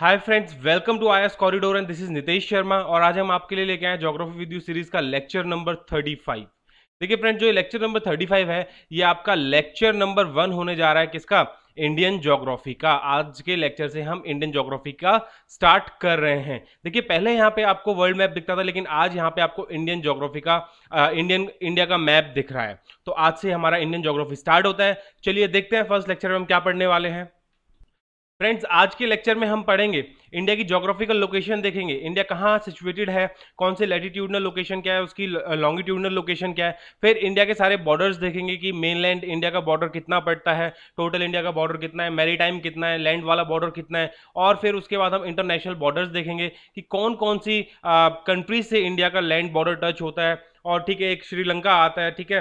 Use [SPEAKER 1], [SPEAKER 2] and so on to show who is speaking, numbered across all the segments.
[SPEAKER 1] Hi
[SPEAKER 2] friends welcome to S corridor and this is Nitesh Sharma और आज हम आपके लिए लेके आए जोग्राफी विद यू सीरीज का लेक्चर नंबर 35 देखिए फ्रेंड्स जो लेक्चर नंबर 35 है ये आपका लेक्चर नंबर वन होने जा रहा है किसका इंडियन जोग्राफी का आज के लेक्चर से हम इंडियन जोग्राफी का स्टार्ट कर रहे हैं देखिए पहले यहाँ पे आपको वर्ल्ड मैप दिखता था लेकिन आज यहाँ पे आपको इंडियन जोग्राफी का इंडियन इंडिया का मैप दिख रहा है तो आज से हमारा इंडियन जोग्राफी स्टार्ट होता है चलिए देखते हैं फर्स्ट लेक्चर में हम क्या पढ़ने वाले हैं फ्रेंड्स आज के लेक्चर में हम पढ़ेंगे इंडिया की जोग्राफिकल लोकेशन देखेंगे इंडिया कहाँ सिचुएटेड है कौन से लेटिट्यूडनल लोकेशन क्या है उसकी लॉन्गिट्यूडनल लोकेशन क्या है फिर इंडिया के सारे बॉर्डर्स देखेंगे कि मेनलैंड इंडिया का बॉर्डर कितना पड़ता है टोटल इंडिया का बॉर्डर कितना है मेरी कितना है लैंड वाला बॉर्डर कितना है और फिर उसके बाद हम इंटरनेशनल बॉर्डर्स देखेंगे कि कौन कौन सी कंट्रीज से इंडिया का लैंड बॉर्डर टच होता है और ठीक है एक श्रीलंका आता है ठीक है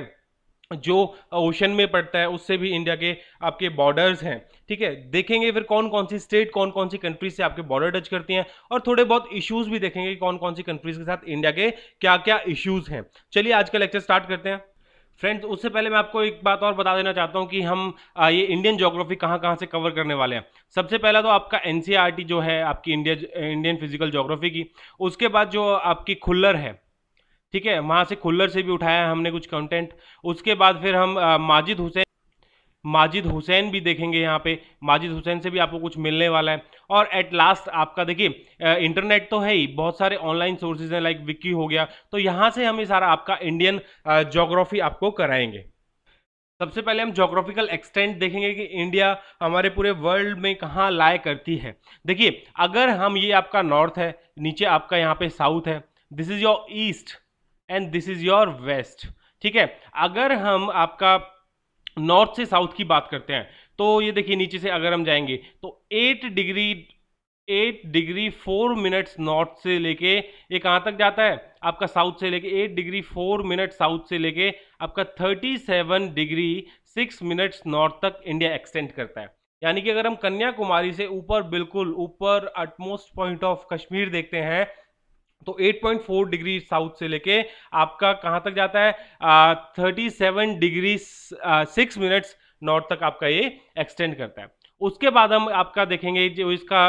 [SPEAKER 2] जो ओशन में पड़ता है उससे भी इंडिया के आपके बॉर्डर्स हैं ठीक है देखेंगे फिर कौन कौन सी स्टेट कौन कौन सी कंट्रीज से आपके बॉर्डर टच करती हैं और थोड़े बहुत इश्यूज भी देखेंगे कि कौन कौन सी कंट्रीज के साथ इंडिया के क्या क्या इश्यूज हैं चलिए आज का लेक्चर स्टार्ट करते हैं फ्रेंड्स उससे पहले मैं आपको एक बात और बता देना चाहता हूँ कि हम ये इंडियन जोग्राफी कहाँ कहाँ से कवर करने वाले हैं सबसे पहला तो आपका एन e जो है आपकी इंडिया इंडियन फिजिकल जोग्राफी की उसके बाद जो आपकी खुल्लर है ठीक है वहाँ से खुल्लर से भी उठाया हमने कुछ कंटेंट उसके बाद फिर हम आ, माजिद हुसैन माजिद हुसैन भी देखेंगे यहाँ पे माजिद हुसैन से भी आपको कुछ मिलने वाला है और एट लास्ट आपका देखिए इंटरनेट तो है ही बहुत सारे ऑनलाइन सोर्सेज हैं लाइक विकी हो गया तो यहाँ से हम ये सारा आपका इंडियन जोग्राफी आपको कराएंगे सबसे पहले हम जोग्राफिकल एक्सटेंट देखेंगे कि इंडिया हमारे पूरे वर्ल्ड में कहाँ लाए करती है देखिए अगर हम ये आपका नॉर्थ है नीचे आपका यहाँ पे साउथ है this is your east and this is your west ठीक है अगर हम आपका नॉर्थ से साउथ की बात करते हैं तो ये देखिए नीचे से अगर हम जाएंगे तो eight degree eight degree four minutes north से लेके ये कहाँ तक जाता है आपका साउथ से लेके eight degree four minute south से लेके आपका thirty seven degree six minutes north तक इंडिया एक्सटेंड करता है यानी कि अगर हम कन्याकुमारी से ऊपर बिल्कुल ऊपर अटमोस्ट पॉइंट ऑफ कश्मीर देखते हैं तो 8.4 डिग्री साउथ से लेके आपका कहां तक जाता है thirty seven degree six minutes north तक आपका ये एक्सटेंड करता है उसके बाद हम आपका देखेंगे जो इसका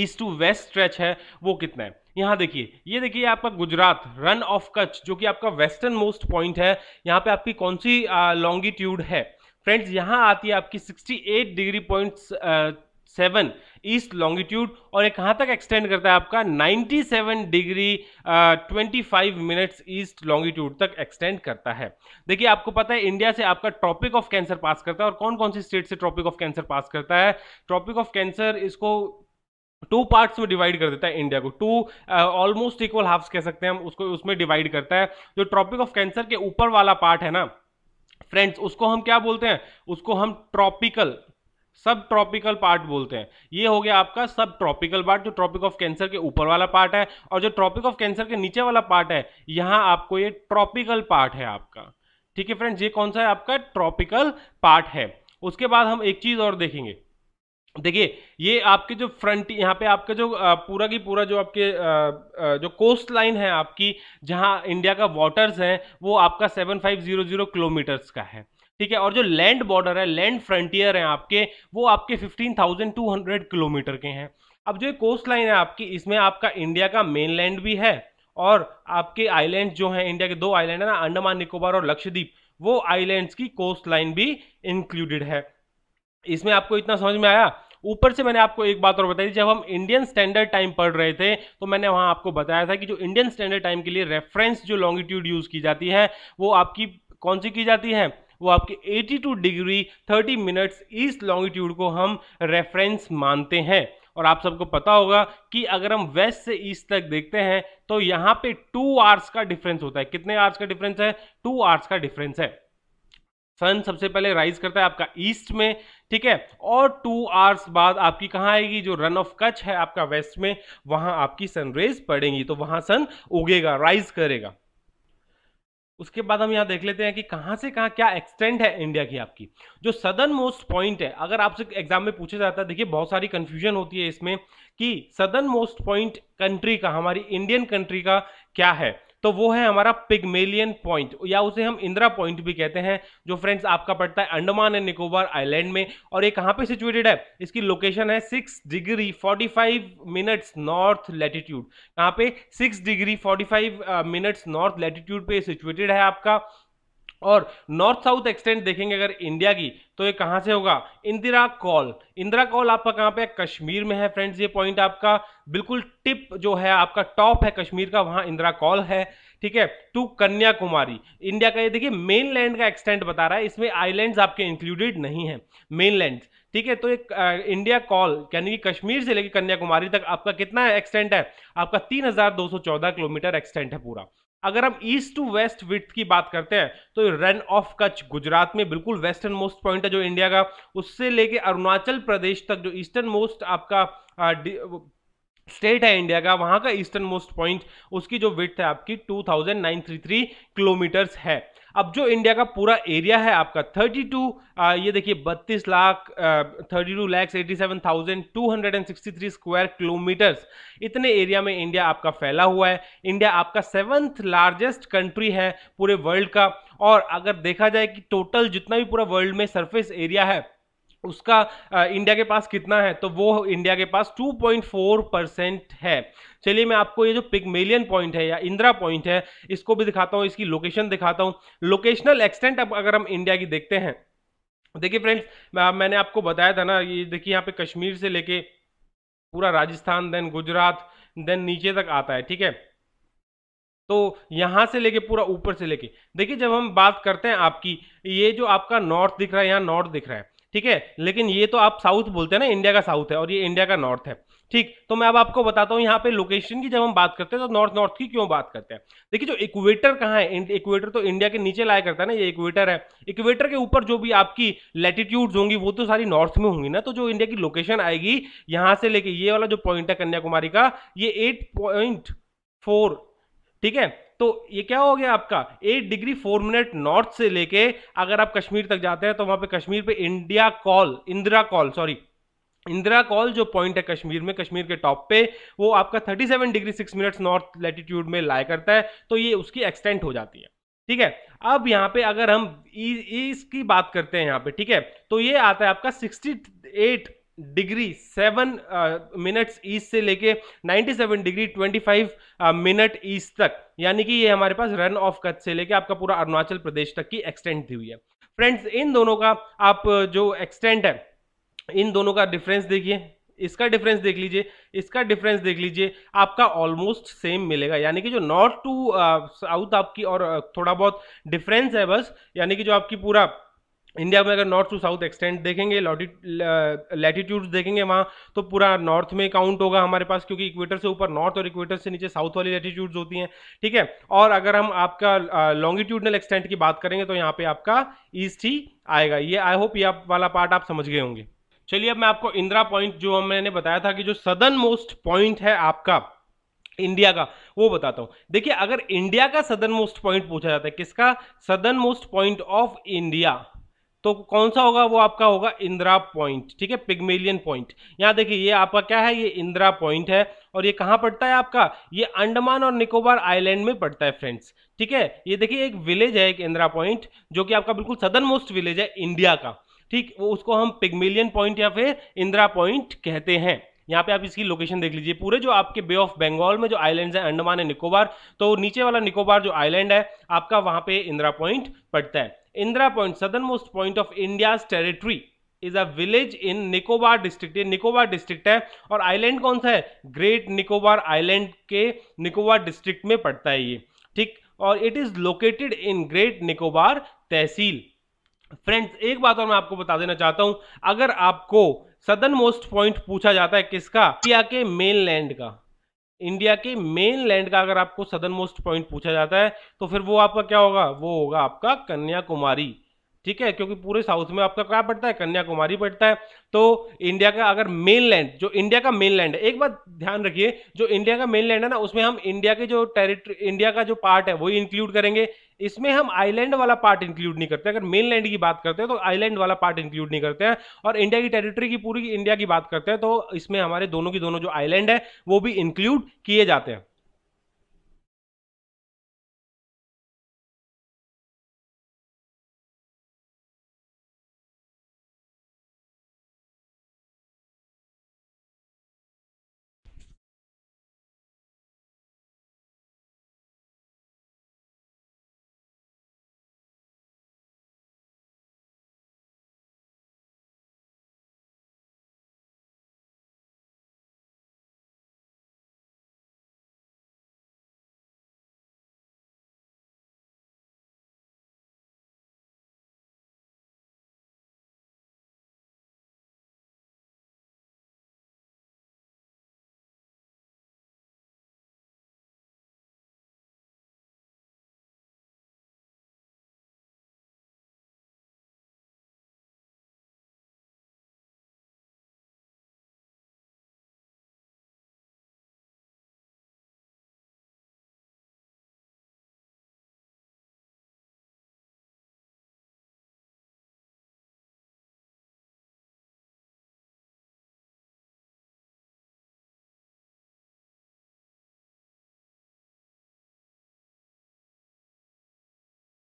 [SPEAKER 2] ईस्ट टू वेस्ट स्ट्रेच है वो कितना है यहां देखिए ये देखिए आपका गुजरात रन ऑफ कच जो कि आपका वेस्टर्न मोस्ट पॉइंट है यहां पे आपकी कौन सी लॉन्गिट्यूड है फ्रेंड्स यहां आती है आपकी 68 degree points seven east longitude और ये कहाँ तक एक्सटेंड करता है आपका 97 degree twenty five minutes east longitude तक एक्सटेंड करता है देखिए आपको पता है इंडिया से आपका ट्रॉपिक ऑफ कैंसर पास करता है और कौन कौन सी स्टेट से ट्रॉपिक ऑफ कैंसर पास करता है ट्रॉपिक ऑफ कैंसर इसको टू पार्ट्स में डिवाइड कर देता है इंडिया को टू ऑलमोस्ट इक्वल हाफ्स कह सकते हैं हम उसको उसमें डिवाइड करता है जो ट्रॉपिक ऑफ कैंसर के ऊपर वाला पार्ट है ना फ्रेंड्स उसको हम क्या बोलते हैं उसको हम ट्रॉपिकल सब ट्रॉपिकल पार्ट बोलते हैं ये हो गया आपका सब ट्रॉपिकल पार्ट जो ट्रॉपिक ऑफ कैंसर के ऊपर वाला पार्ट है और जो ट्रॉपिक ऑफ कैंसर के नीचे वाला पार्ट है यहाँ आपको ये ट्रॉपिकल पार्ट है आपका ठीक है फ्रेंड्स ये कौन सा है आपका ट्रॉपिकल पार्ट है उसके बाद हम एक चीज और देखेंगे देखिए ये आपके जो फ्रंट यहाँ पे आपका जो पूरा की पूरा जो आपके जो कोस्ट लाइन है आपकी जहाँ इंडिया का वाटर्स है वो आपका seven five zero zero kilometres का है ठीक है और जो लैंड बॉर्डर है लैंड फ्रंटियर है आपके वो आपके 15,200 किलोमीटर के हैं अब जो कोस्ट लाइन है आपकी इसमें आपका इंडिया का मेन लैंड भी है और आपके आइलैंड जो है इंडिया के दो आइलैंड है ना अंडमान निकोबार और लक्षद्वीप वो आइलैंड्स की कोस्ट लाइन भी इंक्लूडेड है इसमें आपको इतना समझ में आया ऊपर से मैंने आपको एक बात और बताई जब हम इंडियन स्टैंडर्ड टाइम पढ़ रहे थे तो मैंने वहां आपको बताया था कि जो इंडियन स्टैंडर्ड टाइम के लिए रेफरेंस जो लॉन्गिट्यूड यूज की जाती है वो आपकी कौन सी की जाती है वो आपके 82 डिग्री 30 मिनट्स ईस्ट लॉन्गिट्यूड को हम रेफरेंस मानते हैं और आप सबको पता होगा कि अगर हम वेस्ट से ईस्ट तक देखते हैं तो यहाँ पे टू आवर्स का डिफरेंस होता है कितने आवर्स का डिफरेंस है टू आवर्स का डिफरेंस है सन सबसे पहले राइज करता है आपका ईस्ट में ठीक है और टू आवर्स बाद आपकी कहाँ आएगी जो रन ऑफ कच है आपका वेस्ट में वहां आपकी सनरेज पड़ेगी तो वहां सन उगेगा राइज करेगा उसके बाद हम यहाँ देख लेते हैं कि कहाँ से कहाँ क्या एक्सटेंड है इंडिया की आपकी जो सदर्न मोस्ट पॉइंट है अगर आपसे एग्जाम में पूछा जाता है देखिए बहुत सारी कन्फ्यूजन होती है इसमें कि सदर्न मोस्ट पॉइंट कंट्री का हमारी इंडियन कंट्री का क्या है तो वो है हमारा पिगमेलियन पॉइंट या उसे हम इंदिरा पॉइंट भी कहते हैं जो फ्रेंड्स आपका पड़ता है अंडमान एंड निकोबार आइलैंड में और ये कहाँ पे सिचुएटेड है इसकी लोकेशन है six degree forty five minutes north latitude कहाँ पे six degree forty five minutes north latitude पे सिचुएटेड है आपका और नॉर्थ साउथ एक्सटेंट देखेंगे अगर इंडिया की तो ये कहाँ से होगा इंदिरा कॉल इंदिरा कॉल आपका कहाँ पे है कश्मीर में है फ्रेंड्स ये पॉइंट आपका बिल्कुल टिप जो है आपका टॉप है कश्मीर का वहाँ इंदिरा कॉल है ठीक है टू कन्याकुमारी इंडिया का ये देखिए मेन लैंड का एक्सटेंट बता रहा है इसमें आइलैंड्स आपके इंक्लूडेड नहीं है मेन लैंड ठीक है तो एक इंडिया कॉल यानी कि कश्मीर से लेकर कन्याकुमारी तक आपका कितना एक्सटेंट है आपका तीन किलोमीटर एक्सटेंट है पूरा अगर हम ईस्ट टू वेस्ट विथ की बात करते हैं तो रन ऑफ कच्छ गुजरात में बिल्कुल वेस्टर्न मोस्ट पॉइंट है जो इंडिया का उससे लेके अरुणाचल प्रदेश तक जो ईस्टर्न मोस्ट आपका आ, स्टेट है इंडिया का वहां का ईस्टर्न मोस्ट पॉइंट उसकी जो विथ है आपकी 2933 किलोमीटर्स है अब जो इंडिया का पूरा एरिया है आपका 32 ये देखिए 32 lakh thirty two lakhs eighty seven thousand two hundred and sixty three square kilometres इतने एरिया में इंडिया आपका फैला हुआ है इंडिया आपका सेवन्थ लार्जेस्ट कंट्री है पूरे वर्ल्ड का और अगर देखा जाए कि टोटल जितना भी पूरा वर्ल्ड में सरफेस एरिया है उसका इंडिया के पास कितना है तो वो इंडिया के पास 2.4 परसेंट है चलिए मैं आपको ये जो पिगमेलियन पॉइंट है या इंदिरा पॉइंट है इसको भी दिखाता हूँ इसकी लोकेशन दिखाता हूँ लोकेशनल एक्सटेंट अब अगर हम इंडिया की देखते हैं देखिए फ्रेंड्स मैंने आपको बताया था ना ये देखिए यहाँ पे कश्मीर से लेके पूरा राजस्थान देन गुजरात देन नीचे तक आता है ठीक है तो यहाँ से लेके पूरा ऊपर से लेके देखिए जब हम बात करते हैं आपकी ये जो आपका नॉर्थ दिख रहा है यहाँ नॉर्थ दिख रहा है ठीक है लेकिन ये तो आप साउथ बोलते हैं ना इंडिया का साउथ है और ये इंडिया का नॉर्थ है ठीक तो मैं अब आपको बताता हूँ यहाँ पे लोकेशन की जब हम बात करते हैं तो नॉर्थ नॉर्थ की क्यों बात करते हैं देखिए जो इक्वेटर कहाँ है इक्वेटर तो इंडिया के नीचे लाया करता है ना ये इक्वेटर है इक्वेटर के ऊपर जो भी आपकी लेटीट्यूड होंगी वो तो सारी नॉर्थ में होंगी ना तो जो इंडिया की लोकेशन आएगी यहाँ से लेके ये वाला जो पॉइंट है कन्याकुमारी का ये एट पॉइंट फोर ठीक है तो ये क्या हो गया आपका eight degree four minute north से लेके अगर आप कश्मीर तक जाते हैं तो वहां पे कश्मीर पे India col Indira col sorry Indira col जो पॉइंट है कश्मीर में कश्मीर के टॉप पे वो आपका 37 डिग्री 6 मिनट्स नॉर्थ लैटिट्यूड में लाया करता है तो ये उसकी एक्सटेंट हो जाती है ठीक है अब यहाँ पे अगर हम इसकी बात करते हैं यहाँ पे ठीक है तो ये आता है आपका 68 डिग्री सेवन मिनट्स ईस्ट से लेके 97 डिग्री 25 मिनट ईस्ट तक यानी कि ये हमारे पास रन ऑफ कच्छ से लेके आपका पूरा अरुणाचल प्रदेश तक की एक्सटेंट दी हुई है फ्रेंड्स इन दोनों का आप जो एक्सटेंट है इन दोनों का डिफरेंस देखिए इसका डिफरेंस देख लीजिए इसका डिफरेंस देख लीजिए आपका ऑलमोस्ट सेम मिलेगा यानी कि जो नॉर्थ टू साउथ आपकी और थोड़ा बहुत डिफरेंस है बस यानी कि जो आपकी पूरा इंडिया में अगर नॉर्थ टू साउथ एक्सटेंड देखेंगे लैटिट्यूड्स देखेंगे वहाँ तो पूरा नॉर्थ में काउंट होगा हमारे पास क्योंकि इक्वेटर से ऊपर नॉर्थ और इक्वेटर से नीचे साउथ वाली लैटिट्यूड्स होती हैं ठीक है और अगर हम आपका लॉन्गिट्यूडनल एक्सटेंट की बात करेंगे तो यहाँ पे आपका ईस्ट ही आएगा ये आई होप ये आप वाला पार्ट आप समझ गए होंगे चलिए अब मैं आपको इंदिरा पॉइंट जो मैंने बताया था कि जो सदर्न मोस्ट पॉइंट है आपका इंडिया का वो बताता हूं देखिए अगर इंडिया का सदर मोस्ट पॉइंट पूछा जाता है किसका सदर मोस्ट पॉइंट ऑफ इंडिया तो कौन सा होगा वो आपका होगा इंदिरा पॉइंट ठीक है पिगमेलियन पॉइंट यहाँ देखिए ये आपका क्या है ये इंदिरा पॉइंट है और ये कहाँ पड़ता है आपका ये अंडमान और निकोबार आइलैंड में पड़ता है फ्रेंड्स ठीक है ये देखिए एक विलेज है एक इंदिरा पॉइंट जो कि आपका बिल्कुल सदर्न मोस्ट विलेज है इंडिया का ठीक वो उसको हम पिगमेलियन पॉइंट या फिर इंदिरा पॉइंट कहते हैं यहाँ पे आप इसकी लोकेशन देख लीजिए पूरे जो आपके बे ऑफ बंगाल में जो आइलैंड्स हैं अंडमान है निकोबार तो नीचे वाला निकोबार जो आइलैंड है आपका वहां पे इंदिरा पॉइंट पड़ता है Indira point southern most point of India's territory is a village in Nicobar district Nicobar district है और आइलैंड कौन सा है ग्रेट निकोबार आइलैंड के निकोबार डिस्ट्रिक्ट में पड़ता है ये ठीक और it is located in Great Nicobar tehsil friends एक बात और मैं आपको बता देना चाहता हूं अगर आपको सदन मोस्ट पॉइंट पूछा जाता है किसका इंडिया के मेन लैंड का इंडिया के मेन लैंड का अगर आपको सदन मोस्ट पॉइंट पूछा जाता है तो फिर वो आपका क्या होगा वो होगा आपका कन्याकुमारी ठीक है क्योंकि पूरे साउथ में आपका क्या पड़ता है कन्याकुमारी पड़ता है तो इंडिया का अगर मेन लैंड जो इंडिया का मेन लैंड है एक बात ध्यान रखिए जो इंडिया का मेन लैंड है ना उसमें हम इंडिया के जो टेरिटरी इंडिया का जो पार्ट है वही इंक्लूड करेंगे इसमें हम आइलैंड वाला पार्ट इंक्लूड नहीं करते अगर मेनलैंड की बात करते हैं तो आइलैंड वाला पार्ट इंक्लूड नहीं करते हैं और इंडिया की टेरिटरी की पूरी इंडिया की बात करते हैं तो
[SPEAKER 1] इसमें हमारे दोनों की दोनों जो आइलैंड है वो भी इंक्लूड किए जाते हैं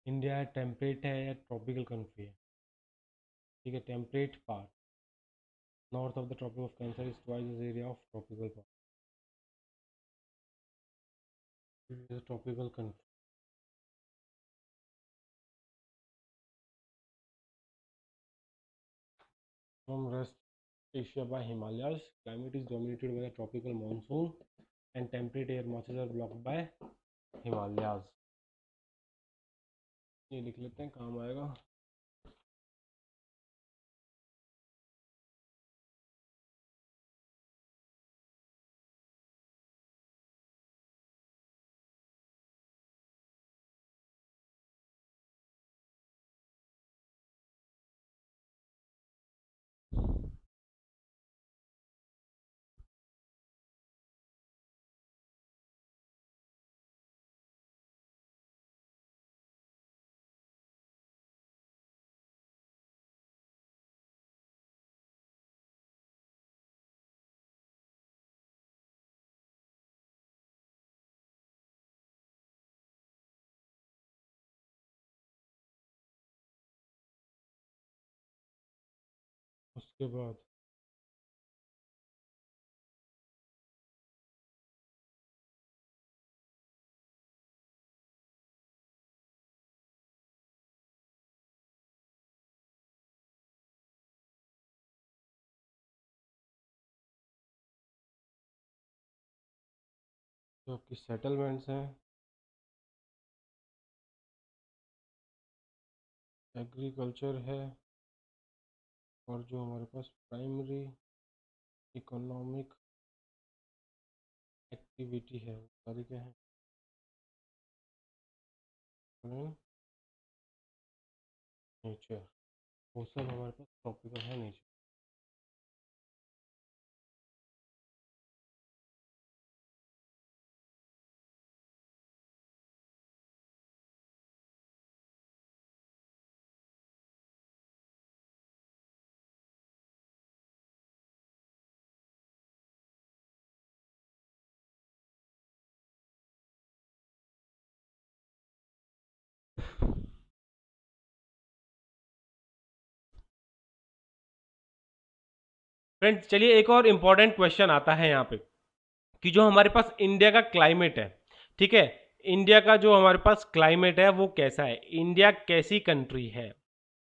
[SPEAKER 1] इंडिया टेम्परेट है या ट्रॉपिकल कंट्री है ठीक है temperate part north of the Tropic of Cancer is twice is area of tropical part tropical country from West Asia by Himalayas.
[SPEAKER 2] Climate is dominated by a tropical monsoon and temperate air masses are blocked by
[SPEAKER 1] Himalayas. ये लिख लेते हैं काम आएगा बाद जो तो आपकी सेटलमेंट्स हैं एग्रीकल्चर है और जो हमारे पास प्राइमरी इकोनॉमिक एक्टिविटी है वो सारी क्या है नेचर hmm? वो सब हमारे पास टॉपिक है नेचर फ्रेंड चलिए एक और इम्पॉर्टेंट क्वेश्चन आता है यहाँ पे कि जो हमारे पास इंडिया का क्लाइमेट है ठीक है
[SPEAKER 2] इंडिया का जो हमारे पास क्लाइमेट है वो कैसा है इंडिया कैसी कंट्री है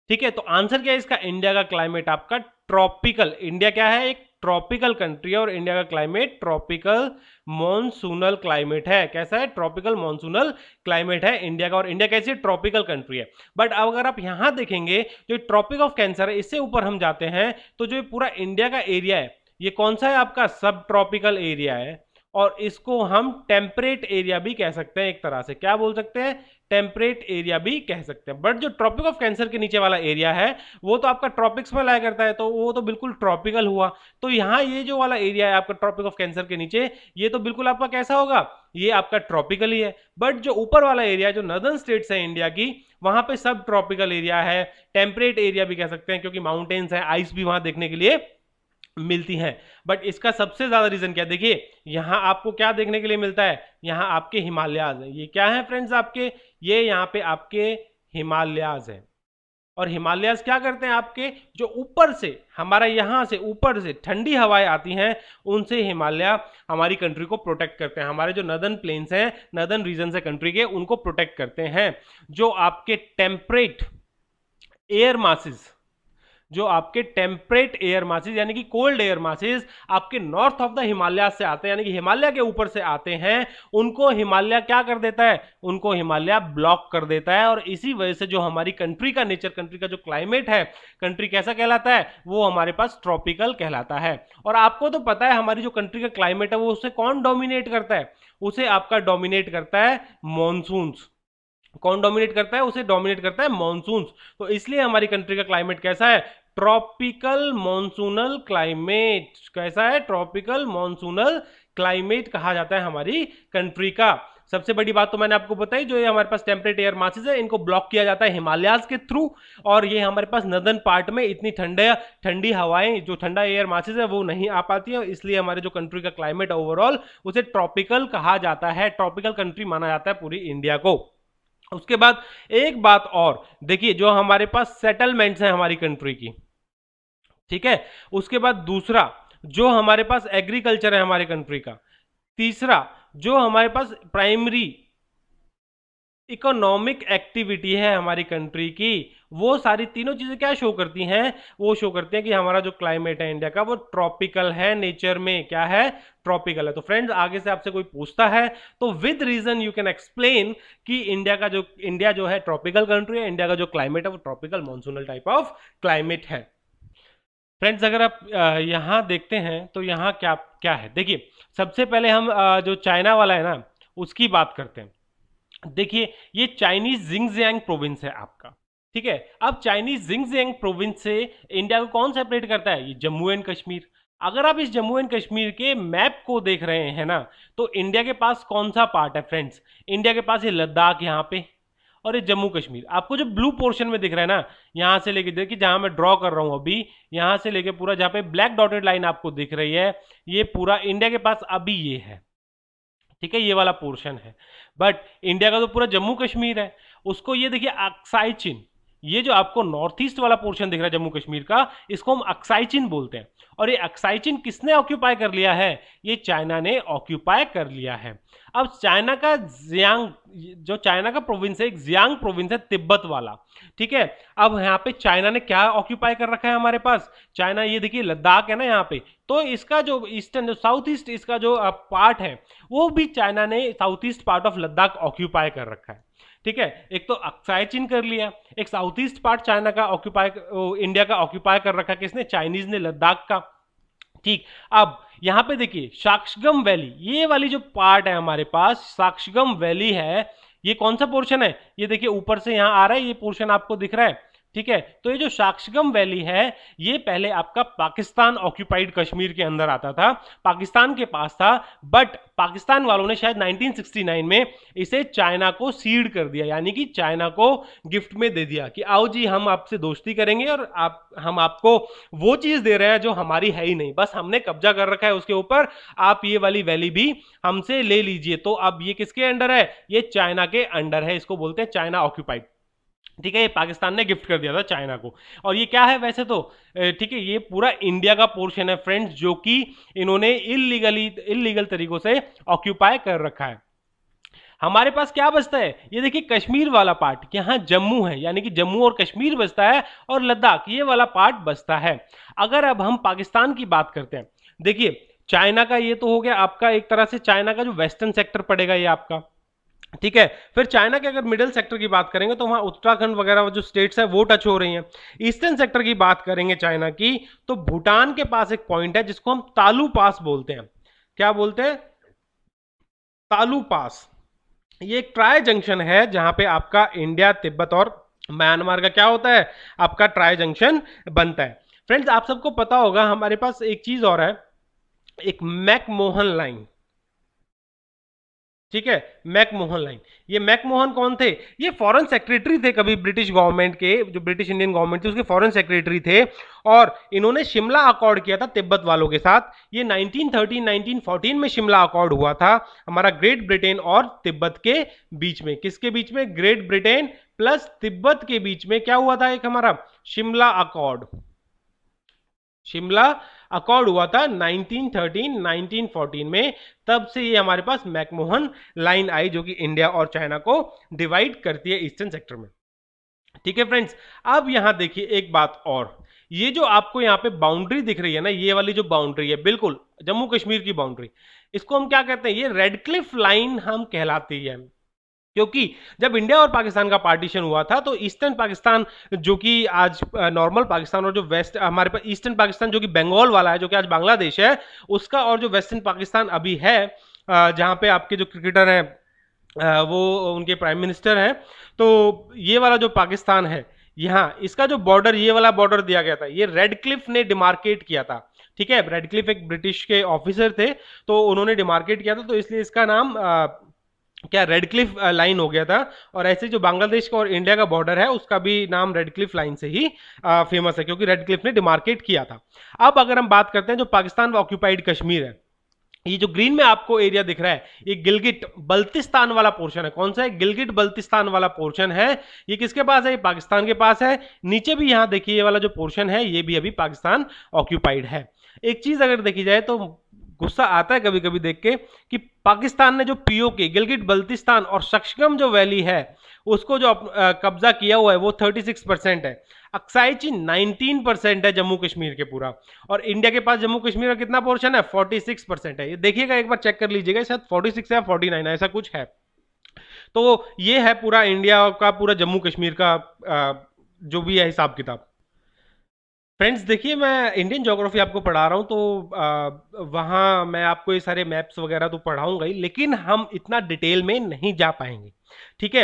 [SPEAKER 2] ठीक है तो आंसर क्या है इसका इंडिया का क्लाइमेट आपका ट्रॉपिकल इंडिया क्या है एक ट्रॉपिकल कंट्री है और इंडिया का क्लाइमेट ट्रॉपिकल मॉनसूनल क्लाइमेट है कैसा है ट्रॉपिकल मॉनसूनल क्लाइमेट है इंडिया का और इंडिया कैसी ट्रॉपिकल कंट्री है बट अब अगर आप यहां देखेंगे जो ट्रॉपिक ऑफ कैंसर है इससे ऊपर हम जाते हैं तो जो पूरा इंडिया का एरिया है ये कौन सा है आपका सब ट्रॉपिकल एरिया है और इसको हम टेम्परेट एरिया भी कह सकते हैं एक तरह से क्या बोल सकते हैं टेम्परेट एरिया भी कह सकते हैं बट जो ट्रॉपिक ऑफ कैंसर के नीचे वाला एरिया है वो तो आपका ट्रॉपिक्स में लाया करता है तो वो तो बिल्कुल ट्रॉपिकल हुआ तो यहाँ ये जो वाला एरिया है आपका ट्रॉपिक ऑफ कैंसर के नीचे ये तो बिल्कुल आपका कैसा होगा ये आपका ट्रॉपिकल ही है बट जो ऊपर वाला एरिया जो नदर्न स्टेट्स है इंडिया की वहां पे सब ट्रॉपिकल एरिया है टेम्परेट एरिया भी कह सकते हैं क्योंकि माउंटेन्स है आइस भी वहां देखने के लिए मिलती हैं बट इसका सबसे ज़्यादा रीज़न क्या देखिए यहाँ आपको क्या देखने के लिए मिलता है यहाँ आपके हिमालयाज हैं ये क्या है फ्रेंड्स आपके ये यहाँ पे आपके हिमालयाज हैं और हिमालयाज क्या करते हैं आपके जो ऊपर से हमारा यहाँ से ऊपर से ठंडी हवाएं आती हैं उनसे हिमालय हमारी कंट्री को प्रोटेक्ट करते हैं हमारे जो नदन प्लेन्स हैं नदन रीजन से कंट्री के उनको प्रोटेक्ट करते हैं जो आपके टेम्परेट एयर मासिस जो आपके टेम्परेट एयर मासेज यानी कि कोल्ड एयर मासेज आपके नॉर्थ ऑफ द हिमालय से आते हैं यानी कि हिमालय के ऊपर से आते हैं उनको हिमालय क्या कर देता है उनको हिमालय ब्लॉक कर देता है और इसी वजह से जो हमारी कंट्री का नेचर कंट्री का जो क्लाइमेट है कंट्री कैसा कहलाता है वो हमारे पास ट्रॉपिकल कहलाता है और आपको तो पता है हमारी जो कंट्री का क्लाइमेट है वो उसे कौन डोमिनेट करता है उसे आपका डोमिनेट करता है मानसून कौन डोमिनेट करता है उसे डोमिनेट करता है मानसून तो इसलिए हमारी कंट्री का क्लाइमेट कैसा है ट्रॉपिकल मानसूनल क्लाइमेट कैसा है ट्रॉपिकल मानसूनल क्लाइमेट कहा जाता है हमारी कंट्री का सबसे बड़ी बात तो मैंने आपको बताई जो ये हमारे पास टेम्परेट एयर मासेज है इनको ब्लॉक किया जाता है हिमालयाज के थ्रू और ये हमारे पास नदन पार्ट में इतनी ठंडे ठंडी हवाएं जो ठंडा एयर मासेज है वो नहीं आ पाती है इसलिए हमारे जो कंट्री का क्लाइमेट ओवरऑल उसे ट्रॉपिकल कहा जाता है ट्रॉपिकल कंट्री माना जाता है पूरी इंडिया को उसके बाद एक बात और देखिए जो हमारे पास सेटलमेंट्स हैं हमारी कंट्री की ठीक है उसके बाद दूसरा जो हमारे पास एग्रीकल्चर है हमारे कंट्री का तीसरा जो हमारे पास प्राइमरी इकोनॉमिक एक्टिविटी है हमारी कंट्री की वो सारी तीनों चीज़ें क्या शो करती हैं वो शो करती हैं कि हमारा जो क्लाइमेट है इंडिया का वो ट्रॉपिकल है नेचर में क्या है ट्रॉपिकल है तो फ्रेंड्स आगे से आपसे कोई पूछता है तो with reason you can explain कि इंडिया का जो इंडिया जो है ट्रॉपिकल कंट्री है इंडिया का जो क्लाइमेट है वो tropical monsoonal type of climate है फ्रेंड्स अगर आप यहाँ देखते हैं तो यहाँ क्या क्या है देखिए सबसे पहले हम जो चाइना वाला है ना उसकी बात करते हैं देखिए ये चाइनीज जिंगजियांग प्रोविंस है आपका ठीक है अब चाइनीज जिंगजेंग प्रोविंस से इंडिया को कौन सेपरेट करता है ये जम्मू एंड कश्मीर अगर आप इस जम्मू एंड कश्मीर के मैप को देख रहे हैं ना तो इंडिया के पास कौन सा पार्ट है फ्रेंड्स इंडिया के पास ये लद्दाख यहाँ पे और ये जम्मू कश्मीर आपको जो ब्लू पोर्शन में दिख रहा है ना यहाँ से लेके देखिए जहाँ मैं ड्रॉ कर रहा हूँ अभी यहाँ से लेके पूरा जहाँ पे ब्लैक डॉटेड लाइन आपको दिख रही है ये पूरा इंडिया के पास अभी ये है ठीक है ये वाला पोर्शन है बट इंडिया का तो पूरा जम्मू कश्मीर है उसको ये देखिए चिन्ह ये जो आपको नॉर्थ ईस्ट वाला पोर्शन दिख रहा है जम्मू कश्मीर का इसको हम अक्साइचिन बोलते हैं और ये अक्साइचिन किसने ऑक्यूपाई कर लिया है ये चाइना ने ऑक्यूपाई कर लिया है अब चाइना का जियांग जो चाइना का प्रोविंस है एक जियांग प्रोविंस है तिब्बत वाला ठीक है अब यहाँ पे चाइना ने क्या ऑक्यूपाई कर रखा है हमारे पास चाइना ये देखिए लद्दाख है ना यहाँ पे तो इसका जो ईस्टर्न जो साउथ ईस्ट इसका जो पार्ट है वो भी चाइना ने south east part of Ladakh occupy कर रखा है ठीक है एक तो अक्साई चीन कर लिया एक साउथ ईस्ट पार्ट चाइना का ऑक्यूपाई इंडिया का ऑक्यूपाई कर रखा किसने चाइनीज ने लद्दाख का ठीक अब यहां पे देखिए साक्षगम वैली ये वाली जो पार्ट है हमारे पास साक्षगम वैली है ये कौन सा पोर्शन है ये देखिए ऊपर से यहां आ रहा है ये पोर्शन आपको दिख रहा है ठीक है तो ये जो साक्षगम वैली है ये पहले आपका पाकिस्तान ऑक्यूपाइड कश्मीर के अंदर आता था पाकिस्तान के पास था बट पाकिस्तान वालों ने शायद 1969 में इसे चाइना को सीड कर दिया यानी कि चाइना को गिफ्ट में दे दिया कि आओ जी हम आपसे दोस्ती करेंगे और आप हम आपको वो चीज दे रहे हैं जो हमारी है ही नहीं बस हमने कब्जा कर रखा है उसके ऊपर आप ये वाली वैली भी हमसे ले लीजिए तो अब ये किसके अंडर है ये चाइना के अंडर है इसको बोलते हैं चाइना ऑक्यूपाइड ठीक है ये पाकिस्तान ने गिफ्ट कर दिया था चाइना को और ये क्या है वैसे तो ठीक है ये पूरा इंडिया का पोर्शन है फ्रेंड्स जो कि इन्होंने इलीगली इलीगल तरीकों से ऑक्यूपाई कर रखा है हमारे पास क्या बचता है ये देखिए कश्मीर वाला पार्ट यहाँ जम्मू है यानी कि जम्मू और कश्मीर बचता है और लद्दाख ये वाला पार्ट बचता है अगर अब हम पाकिस्तान की बात करते हैं देखिए चाइना का ये तो हो गया आपका एक तरह से चाइना का जो वेस्टर्न सेक्टर पड़ेगा ये आपका ठीक है फिर चाइना के अगर मिडिल सेक्टर की बात करेंगे तो वहां उत्तराखंड वगैरह जो स्टेट्स है वो टच हो रही हैं ईस्टर्न सेक्टर की बात करेंगे चाइना की तो भूटान के पास एक पॉइंट है जिसको हम तालू पास बोलते हैं क्या बोलते हैं तालू पास ये एक ट्राई जंक्शन है जहां पे आपका इंडिया तिब्बत और म्यांमार का क्या होता है आपका ट्राई जंक्शन बनता है फ्रेंड्स आप सबको पता होगा हमारे पास एक चीज और है एक मैकमोहन लाइन ठीक है मैकमोहन लाइन ये मैकमोहन कौन थे ये फॉरेन सेक्रेटरी थे कभी ब्रिटिश गवर्नमेंट के जो ब्रिटिश इंडियन गवर्नमेंट थी उसके फॉरेन सेक्रेटरी थे और इन्होंने शिमला अकॉर्ड किया था तिब्बत वालों के साथ ये 1913 1914 में शिमला अकॉर्ड हुआ था हमारा ग्रेट ब्रिटेन और तिब्बत के बीच में किसके बीच में ग्रेट ब्रिटेन प्लस तिब्बत के बीच में क्या हुआ था एक हमारा शिमला अकॉर्ड शिमला अकॉर्ड हुआ था 1913 1914 में तब से ये हमारे पास मैकमोहन लाइन आई जो कि इंडिया और चाइना को डिवाइड करती है ईस्टर्न सेक्टर में ठीक है फ्रेंड्स अब यहां देखिए एक बात और ये जो आपको यहाँ पे बाउंड्री दिख रही है ना ये वाली जो बाउंड्री है बिल्कुल जम्मू कश्मीर की बाउंड्री इसको हम क्या कहते हैं ये रेडक्लिफ लाइन हम कहलाती है क्योंकि जब इंडिया और पाकिस्तान का पार्टीशन हुआ था तो ईस्टर्न पाकिस्तान जो कि आज नॉर्मल पाकिस्तान और जो वेस्ट हमारे पास ईस्टर्न पाकिस्तान जो कि बंगाल वाला है जो कि आज बांग्लादेश है उसका और जो वेस्टर्न पाकिस्तान अभी है जहां पे आपके जो क्रिकेटर हैं वो उनके प्राइम मिनिस्टर हैं तो ये वाला जो पाकिस्तान है यहाँ इसका जो बॉर्डर ये वाला बॉर्डर दिया गया था ये रेड क्लिफ ने डिमार्केट किया था ठीक है रेडक्लिफ एक ब्रिटिश के ऑफिसर थे तो उन्होंने डिमार्केट किया था तो इसलिए इसका नाम क्या रेडक्लिफ लाइन uh, हो गया था और ऐसे जो बांग्लादेश का और इंडिया का बॉर्डर है उसका भी नाम रेडक्लिफ लाइन से ही आ, uh, फेमस है क्योंकि रेडक्लिफ ने डिमार्केट किया था अब अगर हम बात करते हैं जो पाकिस्तान ऑक्यूपाइड कश्मीर है ये जो ग्रीन में आपको एरिया दिख रहा है ये गिलगिट बल्तिस्तान वाला पोर्शन है कौन सा है गिलगिट बल्तिस्तान वाला पोर्शन है ये किसके पास है ये पाकिस्तान के पास है नीचे भी यहां देखिए ये वाला जो पोर्शन है ये भी अभी पाकिस्तान ऑक्यूपाइड है एक चीज अगर देखी जाए तो गुस्सा आता है कभी कभी देख के कि पाकिस्तान ने जो पीओके गिलगिट बल्तिस्तान और शक्शगम जो वैली है उसको जो कब्जा किया हुआ है वो 36 परसेंट है अक्साइची 19 परसेंट है जम्मू कश्मीर के पूरा और इंडिया के पास जम्मू कश्मीर का कितना पोर्शन है 46 परसेंट है ये देखिएगा एक बार चेक कर लीजिएगा शायद 46 है 49 है ऐसा कुछ है तो ये है पूरा इंडिया का पूरा जम्मू कश्मीर का जो भी है हिसाब किताब फ्रेंड्स देखिए मैं इंडियन ज्योग्राफी आपको पढ़ा रहा हूँ तो वहाँ मैं आपको ये सारे मैप्स वगैरह तो पढ़ाऊंगा ही लेकिन हम इतना डिटेल में नहीं जा पाएंगे ठीक है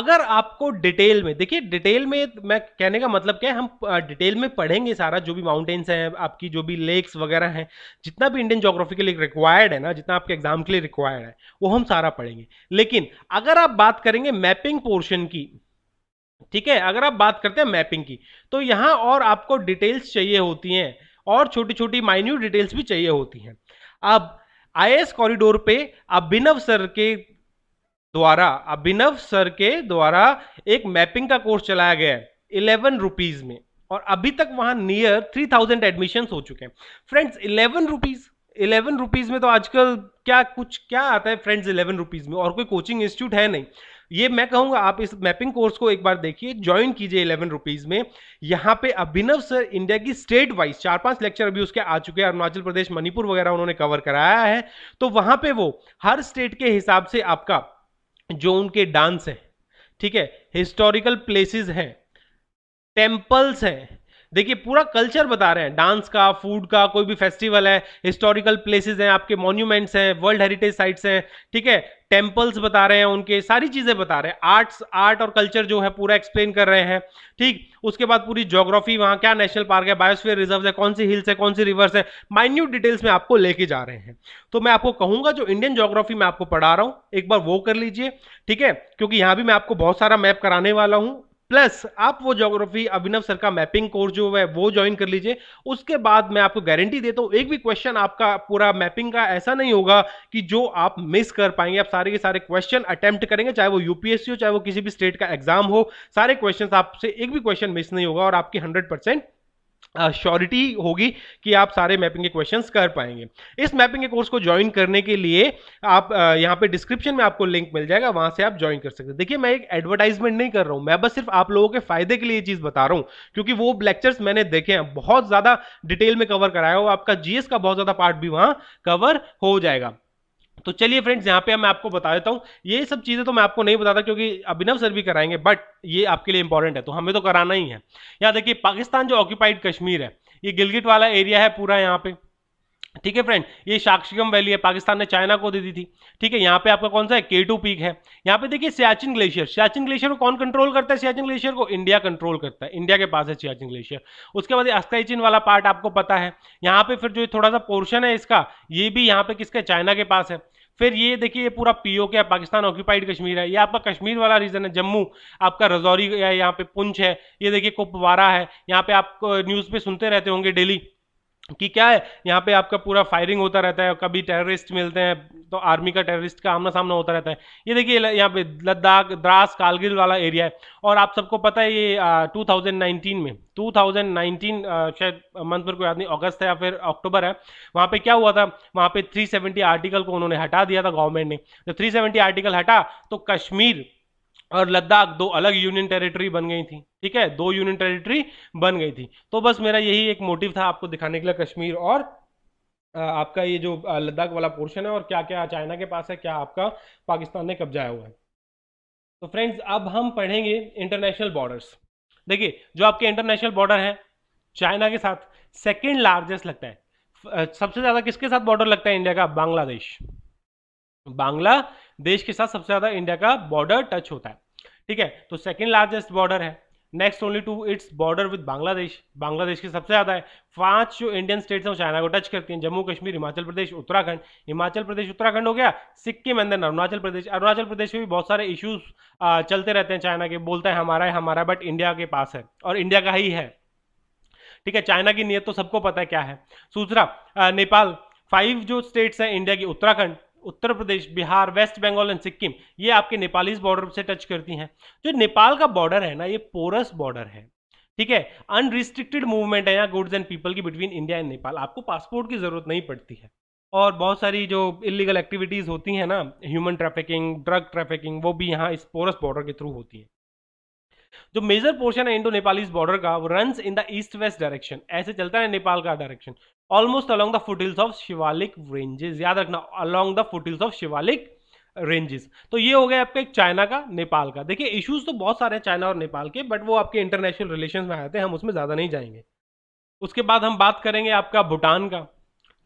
[SPEAKER 2] अगर आपको डिटेल में देखिए डिटेल में मैं कहने का मतलब क्या है हम डिटेल में पढ़ेंगे सारा जो भी माउंटेन्स हैं आपकी जो भी लेक्स वगैरह हैं जितना भी इंडियन ज्योग्राफी के लिए रिक्वायर्ड है ना जितना आपके एग्जाम के लिए रिक्वायर्ड है वो हम सारा पढ़ेंगे लेकिन अगर आप बात करेंगे मैपिंग पोर्शन की ठीक है अगर आप बात करते हैं मैपिंग की तो यहाँ और आपको डिटेल्स चाहिए होती हैं और छोटी छोटी माइन्यूट डिटेल्स भी चाहिए होती हैं अब आई कॉरिडोर पे अभिनव सर के द्वारा अभिनव सर के द्वारा एक मैपिंग का कोर्स चलाया गया है इलेवन रुपीज में और अभी तक वहां नियर थ्री थाउजेंड एडमिशन हो चुके हैं friends eleven rupees eleven rupees में तो आजकल क्या कुछ क्या आता है फ्रेंड्स इलेवन रुपीज में और कोई कोचिंग इंस्टीट्यूट है नहीं ये मैं कहूंगा आप इस मैपिंग कोर्स को एक बार देखिए ज्वाइन कीजिए इलेवन रुपीज़ में यहाँ पे अभिनव सर इंडिया की स्टेट वाइज चार पांच लेक्चर अभी उसके आ चुके हैं अरुणाचल प्रदेश मणिपुर वगैरह उन्होंने कवर कराया है तो वहां पे वो हर स्टेट के हिसाब से आपका जो उनके डांस है ठीक है हिस्टोरिकल प्लेसेस हैं टेम्पल्स हैं देखिए पूरा कल्चर बता रहे हैं डांस का फूड का कोई भी फेस्टिवल है हिस्टोरिकल प्लेसेस हैं आपके मॉन्यूमेंट्स हैं वर्ल्ड हेरिटेज साइट्स हैं ठीक है टेम्पल्स बता रहे हैं उनके सारी चीज़ें बता रहे हैं आर्ट्स आर्ट और कल्चर जो है पूरा एक्सप्लेन कर रहे हैं ठीक उसके बाद पूरी जोग्राफी वहाँ क्या नेशनल पार्क है बायोस्फीयर रिजर्व है कौन सी हिल्स है कौन सी रिवर्स है माइन्यूट डिटेल्स में आपको लेके जा रहे हैं तो मैं आपको कहूंगा जो इंडियन जोग्राफी मैं आपको पढ़ा रहा हूँ एक बार वो कर लीजिए ठीक है क्योंकि यहाँ भी मैं आपको बहुत सारा मैप कराने वाला हूँ प्लस आप वो ज्योग्राफी अभिनव सर का मैपिंग कोर्स जो है वो ज्वाइन कर लीजिए उसके बाद मैं आपको गारंटी देता हूँ एक भी क्वेश्चन आपका पूरा मैपिंग का ऐसा नहीं होगा कि जो आप मिस कर पाएंगे आप सारे के सारे क्वेश्चन अटेम्प्ट करेंगे चाहे वो यूपीएससी हो चाहे वो किसी भी स्टेट का एग्जाम हो सारे क्वेश्चन आपसे एक भी क्वेश्चन मिस नहीं होगा और आपकी हंड्रेड श्योरिटी होगी कि आप सारे मैपिंग के क्वेश्चंस कर पाएंगे इस मैपिंग के कोर्स को ज्वाइन करने के लिए आप यहाँ पे डिस्क्रिप्शन में आपको लिंक मिल जाएगा वहां से आप ज्वाइन कर सकते हैं देखिए मैं एक एडवर्टाइजमेंट नहीं कर रहा हूँ मैं बस सिर्फ आप लोगों के फायदे के लिए ये चीज़ बता रहा हूँ क्योंकि वो लेक्चर्स मैंने देखे हैं बहुत ज़्यादा डिटेल में कवर कराया हो आपका जीएस का बहुत ज़्यादा पार्ट भी वहाँ कवर हो जाएगा तो चलिए फ्रेंड्स यहाँ पे मैं आपको बता देता हूँ ये सब चीज़ें तो मैं आपको नहीं बताता क्योंकि अभिनव सर भी कराएंगे बट ये आपके लिए इंपॉर्टेंट है तो हमें तो कराना ही है यहाँ देखिए पाकिस्तान जो ऑक्यूपाइड कश्मीर है ये गिलगिट वाला एरिया है पूरा यहाँ पे ठीक है फ्रेंड ये साक्षिकम वैली है पाकिस्तान ने चाइना को दे दी थी ठीक है यहाँ पे आपका कौन सा है के टू पीक है यहाँ पे देखिए सियाचिन ग्लेशियर सियाचिन ग्लेशियर को कौन कंट्रोल करता है सियाचिन ग्लेशियर को इंडिया कंट्रोल करता है इंडिया के पास है सियाचिन ग्लेशियर उसके बाद अस्काईचिन वाला पार्ट आपको पता है यहाँ पे फिर जो थोड़ा सा पोर्शन है इसका ये भी यहाँ पे किसका चाइना के पास है फिर ये देखिए ये पूरा पीओ के पाकिस्तान ऑक्यूपाइड कश्मीर है ये आपका कश्मीर वाला रीजन है जम्मू आपका रजौरी है यहाँ पे पुंछ है ये देखिए कुपवारा है यहाँ पे आप न्यूज़ पे सुनते रहते होंगे डेली कि क्या है यहाँ पे आपका पूरा फायरिंग होता रहता है कभी टेररिस्ट मिलते हैं तो आर्मी का टेररिस्ट का आमना सामना होता रहता है ये देखिए यहाँ पे लद्दाख द्रास कालगिल वाला एरिया है और आप सबको पता है ये आ, 2019 में 2019 शायद मंथ को याद नहीं अगस्त है या फिर अक्टूबर है वहाँ पे क्या हुआ था वहाँ पे 370 आर्टिकल को उन्होंने हटा दिया था गवर्नमेंट ने जब तो 370 आर्टिकल हटा तो कश्मीर और लद्दाख दो अलग यूनियन टेरिटरी बन गई थी ठीक है दो यूनियन टेरिटरी बन गई थी तो बस मेरा यही एक मोटिव था आपको दिखाने के लिए कश्मीर और आपका ये जो लद्दाख वाला पोर्शन है और क्या क्या चाइना के पास है क्या आपका पाकिस्तान ने कब्जाया हुआ है तो फ्रेंड्स अब हम पढ़ेंगे इंटरनेशनल बॉर्डर्स देखिए जो आपके इंटरनेशनल बॉर्डर है चाइना के साथ सेकेंड लार्जेस्ट लगता है सबसे ज्यादा किसके साथ बॉर्डर लगता है इंडिया का बांग्लादेश बांग्ला देश के साथ सबसे ज्यादा इंडिया का बॉर्डर टच होता है ठीक है तो सेकेंड लार्जेस्ट बॉर्डर है next only to its border with Bangladesh Bangladesh के सबसे ज्यादा है पांच जो इंडियन स्टेट्स हैं वो चाइना को टच करती हैं जम्मू कश्मीर हिमाचल प्रदेश उत्तराखंड हिमाचल प्रदेश उत्तराखंड हो गया सिक्किम एंड देन अरुणाचल प्रदेश अरुणाचल प्रदेश में भी बहुत सारे इश्यूज चलते रहते हैं चाइना के बोलता है हमारा है हमारा बट इंडिया के पास है और इंडिया का ही है ठीक है चाइना की नीयत तो सबको पता है क्या है दूसरा नेपाल फाइव जो स्टेट्स हैं इंडिया की उत्तराखंड उत्तर प्रदेश बिहार वेस्ट बंगाल एंड सिक्किम ये आपके नेपालीज बॉर्डर से टच करती हैं जो नेपाल का बॉर्डर है ना ये पोरस बॉर्डर है ठीक है अनरिस्ट्रिक्टेड मूवमेंट है यहाँ गुड्स एंड पीपल की बिटवीन इंडिया एंड नेपाल आपको पासपोर्ट की जरूरत नहीं पड़ती है और बहुत सारी जो इलीगल एक्टिविटीज़ होती हैं ना ह्यूमन ट्रैफिकिंग ड्रग ट्रैफिकिंग वो भी यहाँ इस पोरस बॉर्डर के थ्रू होती है जो मेजर पोर्शन है इंडो नेपालीज बॉर्डर का वो run in the east west direction ऐसे चलता है नेपाल का direction almost along the foothills of Shivalik ranges याद रखना along the foothills of Shivalik ranges तो ये हो गया आपका एक चाइना का नेपाल का देखिए इश्यूज तो बहुत सारे हैं चाइना और नेपाल के बट वो आपके इंटरनेशनल रिलेशन में आते हैं हम उसमें ज़्यादा नहीं जाएंगे उसके बाद हम बात करेंगे आपका भूटान का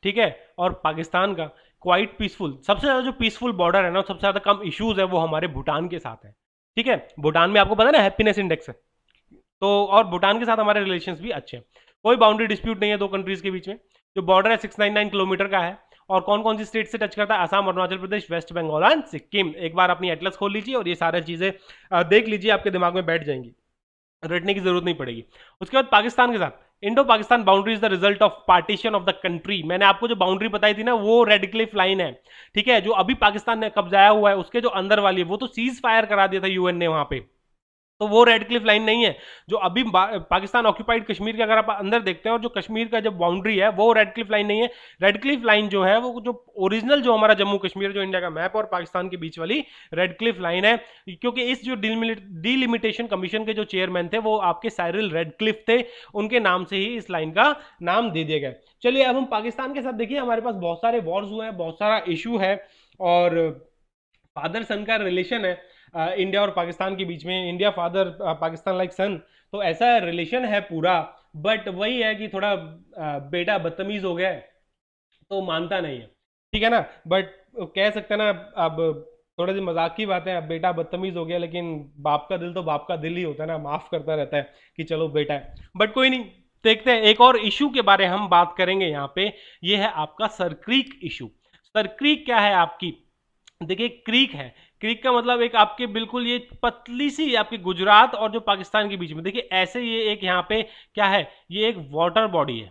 [SPEAKER 2] ठीक है और पाकिस्तान का क्वाइट पीसफुल सबसे ज़्यादा जो पीसफुल बॉर्डर है ना सबसे ज़्यादा कम इश्यूज है वो हमारे भूटान के साथ है ठीक है भूटान में आपको पता ना हैप्पीनेस इंडेक्स है तो और भूटान के साथ हमारे रिलेशन भी अच्छे हैं कोई बाउंड्री डिस्प्यूट नहीं है दो कंट्रीज के बीच में जो बॉर्डर है सिक्स नाइन नाइन किलोमीटर का है और कौन कौन सी स्टेट से टच करता है आसाम अरुणाचल प्रदेश वेस्ट बंगाल एंड सिक्किम एक बार अपनी एटलस खोल लीजिए और ये सारी चीज़ें देख लीजिए आपके दिमाग में बैठ जाएंगी रटने की जरूरत नहीं पड़ेगी उसके बाद पाकिस्तान के साथ Indo Pakistan boundary is the result of partition of the country मैंने आपको जो बाउंड्री बताई थी ना वो रेड क्लिफ लाइन है ठीक है जो अभी पाकिस्तान ने कब्जाया हुआ है उसके जो अंदर वाली है वो तो सीज फायर करा दिया था यूएन ने वहां पे तो वो रेड क्लिफ लाइन नहीं है जो अभी पाकिस्तान ऑक्यूपाइड कश्मीर के अगर आप अंदर देखते हैं और जो कश्मीर का जब बाउंड्री है वो रेड क्लिफ लाइन नहीं है रेड क्लिफ लाइन जो है वो जो ओरिजिनल जो हमारा जम्मू कश्मीर जो इंडिया का मैप और पाकिस्तान के बीच वाली रेड क्लिफ लाइन है क्योंकि इस जो डिलिमिटेशन कमीशन के जो चेयरमैन थे वो आपके सैरिल रेड क्लिफ थे उनके नाम से ही इस लाइन का नाम दे दिया गया चलिए अब हम पाकिस्तान के साथ देखिए हमारे पास बहुत सारे वॉर्स हुए हैं बहुत सारा इशू है और फादर सन का रिलेशन है इंडिया और पाकिस्तान के बीच में India father Pakistan like son तो ऐसा रिलेशन है पूरा बट वही है कि थोड़ा बेटा बदतमीज हो गया तो मानता नहीं है ठीक है ना बट कह सकते हैं ना अब थोड़ा से मजाक की बात है अब बेटा बदतमीज हो गया लेकिन बाप का दिल तो बाप का दिल ही होता है ना माफ करता रहता है कि चलो बेटा है बट कोई नहीं देखते हैं एक और इशू के बारे में हम बात करेंगे यहाँ पे ये है आपका सरक्रीक इशू सरक्रीक क्या है आपकी देखिए क्रीक है क्रीक का मतलब एक आपके बिल्कुल ये पतली सी आपके गुजरात और जो पाकिस्तान के बीच में देखिए ऐसे ये एक यहाँ पे क्या है ये एक वाटर बॉडी है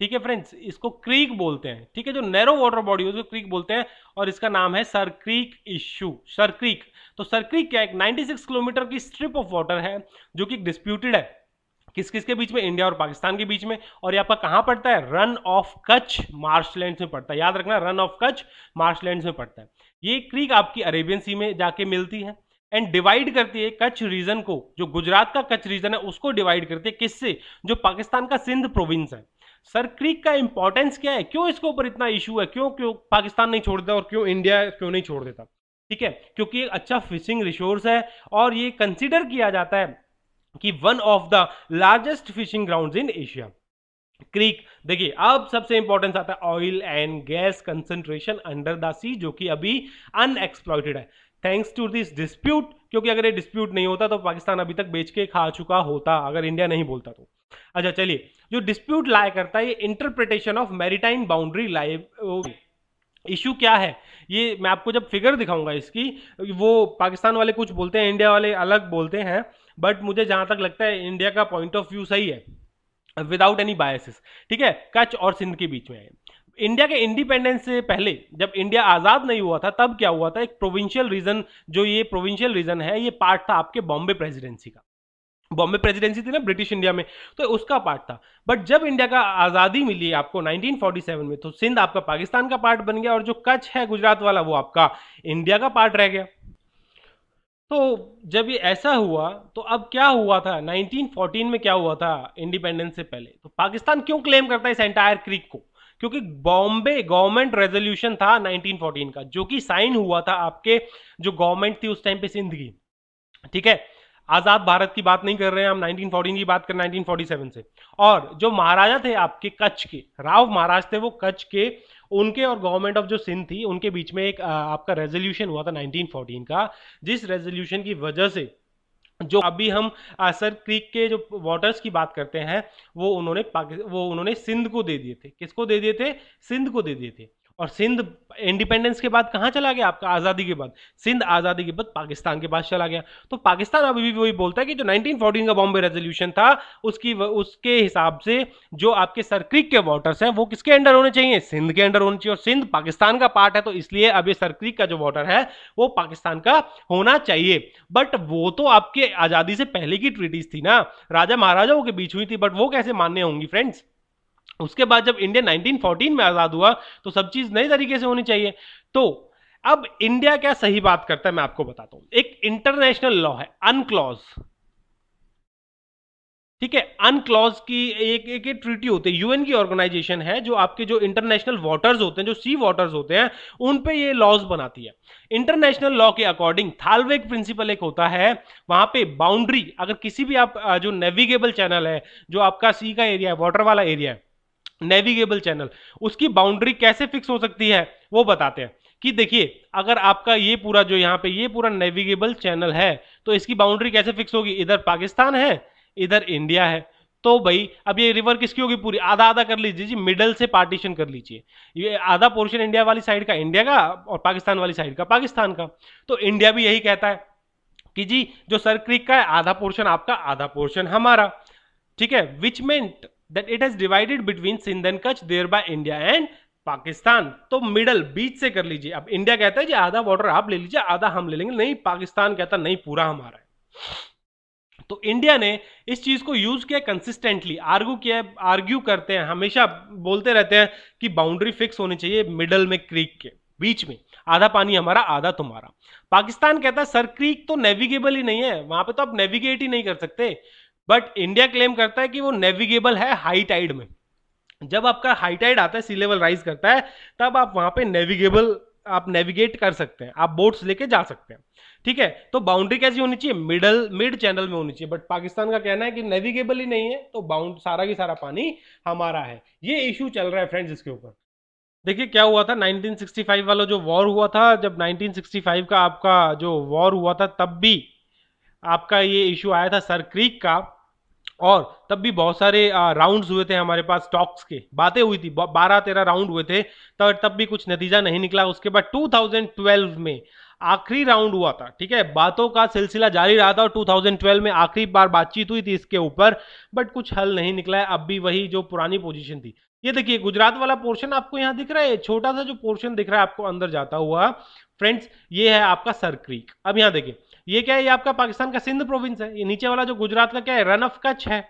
[SPEAKER 2] ठीक है फ्रेंड्स इसको क्रीक बोलते हैं ठीक है जो नैरो वाटर बॉडी है उसको क्रीक बोलते हैं और इसका नाम है Sir Creek issue Sir Creek तो सर क्रीक क्या एक सिक्स किलोमीटर की स्ट्रिप ऑफ वाटर है जो कि डिस्प्यूटेड है किस किस के बीच में इंडिया और पाकिस्तान के बीच में और ये आपका कहाँ पड़ता है रन ऑफ कच्छ मार्शलैंड में पड़ता है याद रखना रन ऑफ कच्छ मार्शलैंड में पड़ता है ये क्रीक आपकी अरेबियन सी में जाके मिलती है एंड डिवाइड करती है कच्छ रीजन को जो गुजरात का कच्छ रीजन है उसको डिवाइड करती है किससे जो पाकिस्तान का सिंध प्रोविंस है सर क्रीक का इंपॉर्टेंस क्या है क्यों इसके ऊपर इतना इशू है क्यों क्यों पाकिस्तान नहीं छोड़ देता और क्यों इंडिया क्यों नहीं छोड़ देता ठीक है क्योंकि एक अच्छा फिशिंग रिसोर्स है और ये कंसिडर किया जाता है कि one of the largest fishing ground in Asia creek देखिए अब सबसे इंपॉर्टेंस आता है oil and gas concentration under the sea जो कि अभी अनएक्सप्लॉयटेड है थैंक्स टू दिस डिस्प्यूट क्योंकि अगर ये डिस्प्यूट नहीं होता तो पाकिस्तान अभी तक बेच के खा चुका होता अगर इंडिया नहीं बोलता तो अच्छा चलिए जो डिस्प्यूट लाया करता है ये interpretation of maritime boundary live issue क्या है ये मैं आपको जब फिगर दिखाऊंगा इसकी वो पाकिस्तान वाले कुछ बोलते हैं इंडिया वाले अलग बोलते हैं बट मुझे जहां तक लगता है इंडिया का पॉइंट ऑफ व्यू सही है विदाउट एनी बायसेस ठीक है कच्छ और सिंध के बीच में है इंडिया के इंडिपेंडेंस से पहले जब इंडिया आज़ाद नहीं हुआ था तब क्या हुआ था एक प्रोविंशियल रीजन जो ये प्रोविंशियल रीजन है ये पार्ट था आपके बॉम्बे प्रेसिडेंसी का बॉम्बे प्रेसिडेंसी थी ना ब्रिटिश इंडिया में तो उसका पार्ट था बट जब इंडिया का आज़ादी मिली आपको 1947 में तो सिंध आपका पाकिस्तान का पार्ट बन गया और जो कच्छ है गुजरात वाला वो आपका इंडिया का पार्ट रह गया तो जब ये ऐसा हुआ तो अब क्या हुआ था 1914 में क्या हुआ था इंडिपेंडेंस से पहले तो पाकिस्तान क्यों क्लेम करता है इस एंटायर क्रीक को क्योंकि बॉम्बे गवर्नमेंट रेजोल्यूशन था 1914 का जो कि साइन हुआ था आपके जो गवर्नमेंट थी उस टाइम पे सिंध की ठीक है आजाद भारत की बात नहीं कर रहे हैं हम 1914 की बात कर 1947 से और जो महाराजा थे आपके कच्छ के राव महाराज थे वो कच्छ के उनके और गवर्नमेंट ऑफ जो सिंध थी उनके बीच में एक आपका रेजोल्यूशन हुआ था 1914 का जिस रेजोल्यूशन की वजह से जो अभी हम असर क्रीक के जो वाटर्स की बात करते हैं वो उन्होंने वो उन्होंने सिंध को दे दिए थे किसको दे दिए थे सिंध को दे दिए थे और सिंध इंडिपेंडेंस के बाद कहाँ चला गया आपका आज़ादी के बाद सिंध आज़ादी के बाद पाकिस्तान के पास चला गया तो पाकिस्तान अभी भी वही बोलता है कि जो 1914 का बॉम्बे रेजोल्यूशन था उसकी उसके हिसाब से जो आपके सरक्रिक के वाटर्स हैं वो किसके अंडर होने चाहिए सिंध के अंडर होने चाहिए और सिंध पाकिस्तान का पार्ट है तो इसलिए अब ये सरक्रिक का जो वाटर है वो पाकिस्तान का होना चाहिए बट वो तो आपके आज़ादी से पहले की ट्रीटीज थी ना राजा महाराजाओं के बीच हुई थी बट वो कैसे मान्य होंगी फ्रेंड्स उसके बाद जब इंडिया 1914 में आज़ाद हुआ तो सब चीज़ नए तरीके से होनी चाहिए तो अब इंडिया क्या सही बात करता है मैं आपको बताता हूं एक इंटरनेशनल लॉ है अनक्लॉज ठीक है अनक्लॉज की एक एक, ट्रीटी होती है यूएन की ऑर्गेनाइजेशन है जो आपके जो इंटरनेशनल वाटर्स होते हैं जो सी वाटर्स होते हैं उन पे ये लॉज बनाती है इंटरनेशनल लॉ के अकॉर्डिंग थालवेग प्रिंसिपल एक होता है वहां पे बाउंड्री अगर किसी भी आप जो नेविगेबल चैनल है जो आपका सी का एरिया है वाटर वाला एरिया है नेविगेबल चैनल उसकी बाउंड्री कैसे फिक्स हो सकती है वो बताते हैं कि देखिए अगर आपका ये पूरा जो यहाँ पे ये पूरा नेविगेबल चैनल है तो इसकी बाउंड्री कैसे फिक्स होगी इधर पाकिस्तान है इधर इंडिया है तो भाई अब ये रिवर किसकी होगी पूरी आधा आधा कर लीजिए जी मिडल से पार्टीशन कर लीजिए ये आधा पोर्शन इंडिया वाली साइड का इंडिया का और पाकिस्तान वाली साइड का पाकिस्तान का तो इंडिया भी यही कहता है कि जी जो सर क्रिक का है आधा पोर्शन आपका आधा पोर्शन हमारा ठीक है which meant that it has divided between Sindh and Kutch thereby India and Pakistan तो मिडल बीच से कर लीजिए अब इंडिया कहता है जी आधा बॉर्डर आप ले लीजिए आधा हम ले लेंगे नहीं पाकिस्तान कहता नहीं पूरा हमारा है तो इंडिया ने इस चीज को यूज किया कंसिस्टेंटली आर्ग्यू किया आर्ग्यू करते हैं हमेशा बोलते रहते हैं कि बाउंड्री फिक्स होनी चाहिए मिडल में क्रीक के बीच में आधा पानी हमारा आधा तुम्हारा पाकिस्तान कहता है सर क्रीक तो नेविगेबल ही नहीं है वहां पे तो आप नेविगेट ही नहीं कर सकते बट इंडिया क्लेम करता है कि वो नेविगेबल है हाई टाइड में जब आपका हाई टाइड आता है सी लेवल राइज करता है तब आप वहां पे नेविगेबल आप नेविगेट कर सकते हैं आप बोट्स लेके जा सकते हैं ठीक है तो बाउंड्री कैसी होनी चाहिए मिडल मिड चैनल में होनी चाहिए बट पाकिस्तान का कहना है कि नेविगेबल ही नहीं है तो बाउंड सारा की सारा पानी हमारा है ये इश्यू चल रहा है फ्रेंड्स इसके ऊपर देखिए क्या हुआ था 1965 वाला जो वॉर हुआ था जब 1965 का आपका जो वॉर हुआ था तब भी आपका ये इशू आया था सर क्रीक का और तब भी बहुत सारे राउंड्स हुए थे हमारे पास स्टॉक्स के बातें हुई थी बारह तेरह राउंड हुए थे तब तब भी कुछ नतीजा नहीं निकला उसके बाद 2012 में आखिरी राउंड हुआ था ठीक है बातों का सिलसिला जारी रहा था और 2012 में आखिरी बार बातचीत हुई थी इसके ऊपर बट कुछ हल नहीं निकला है अब भी वही जो पुरानी पोजीशन थी ये देखिए गुजरात वाला पोर्शन आपको यहाँ दिख रहा है छोटा सा जो पोर्शन दिख रहा है आपको अंदर जाता हुआ फ्रेंड्स ये है आपका सरक्रीक अब यहाँ देखिए ये क्या है ये आपका पाकिस्तान का सिंध प्रोविंस है ये नीचे वाला जो गुजरात का क्या है रन ऑफ कच्छ है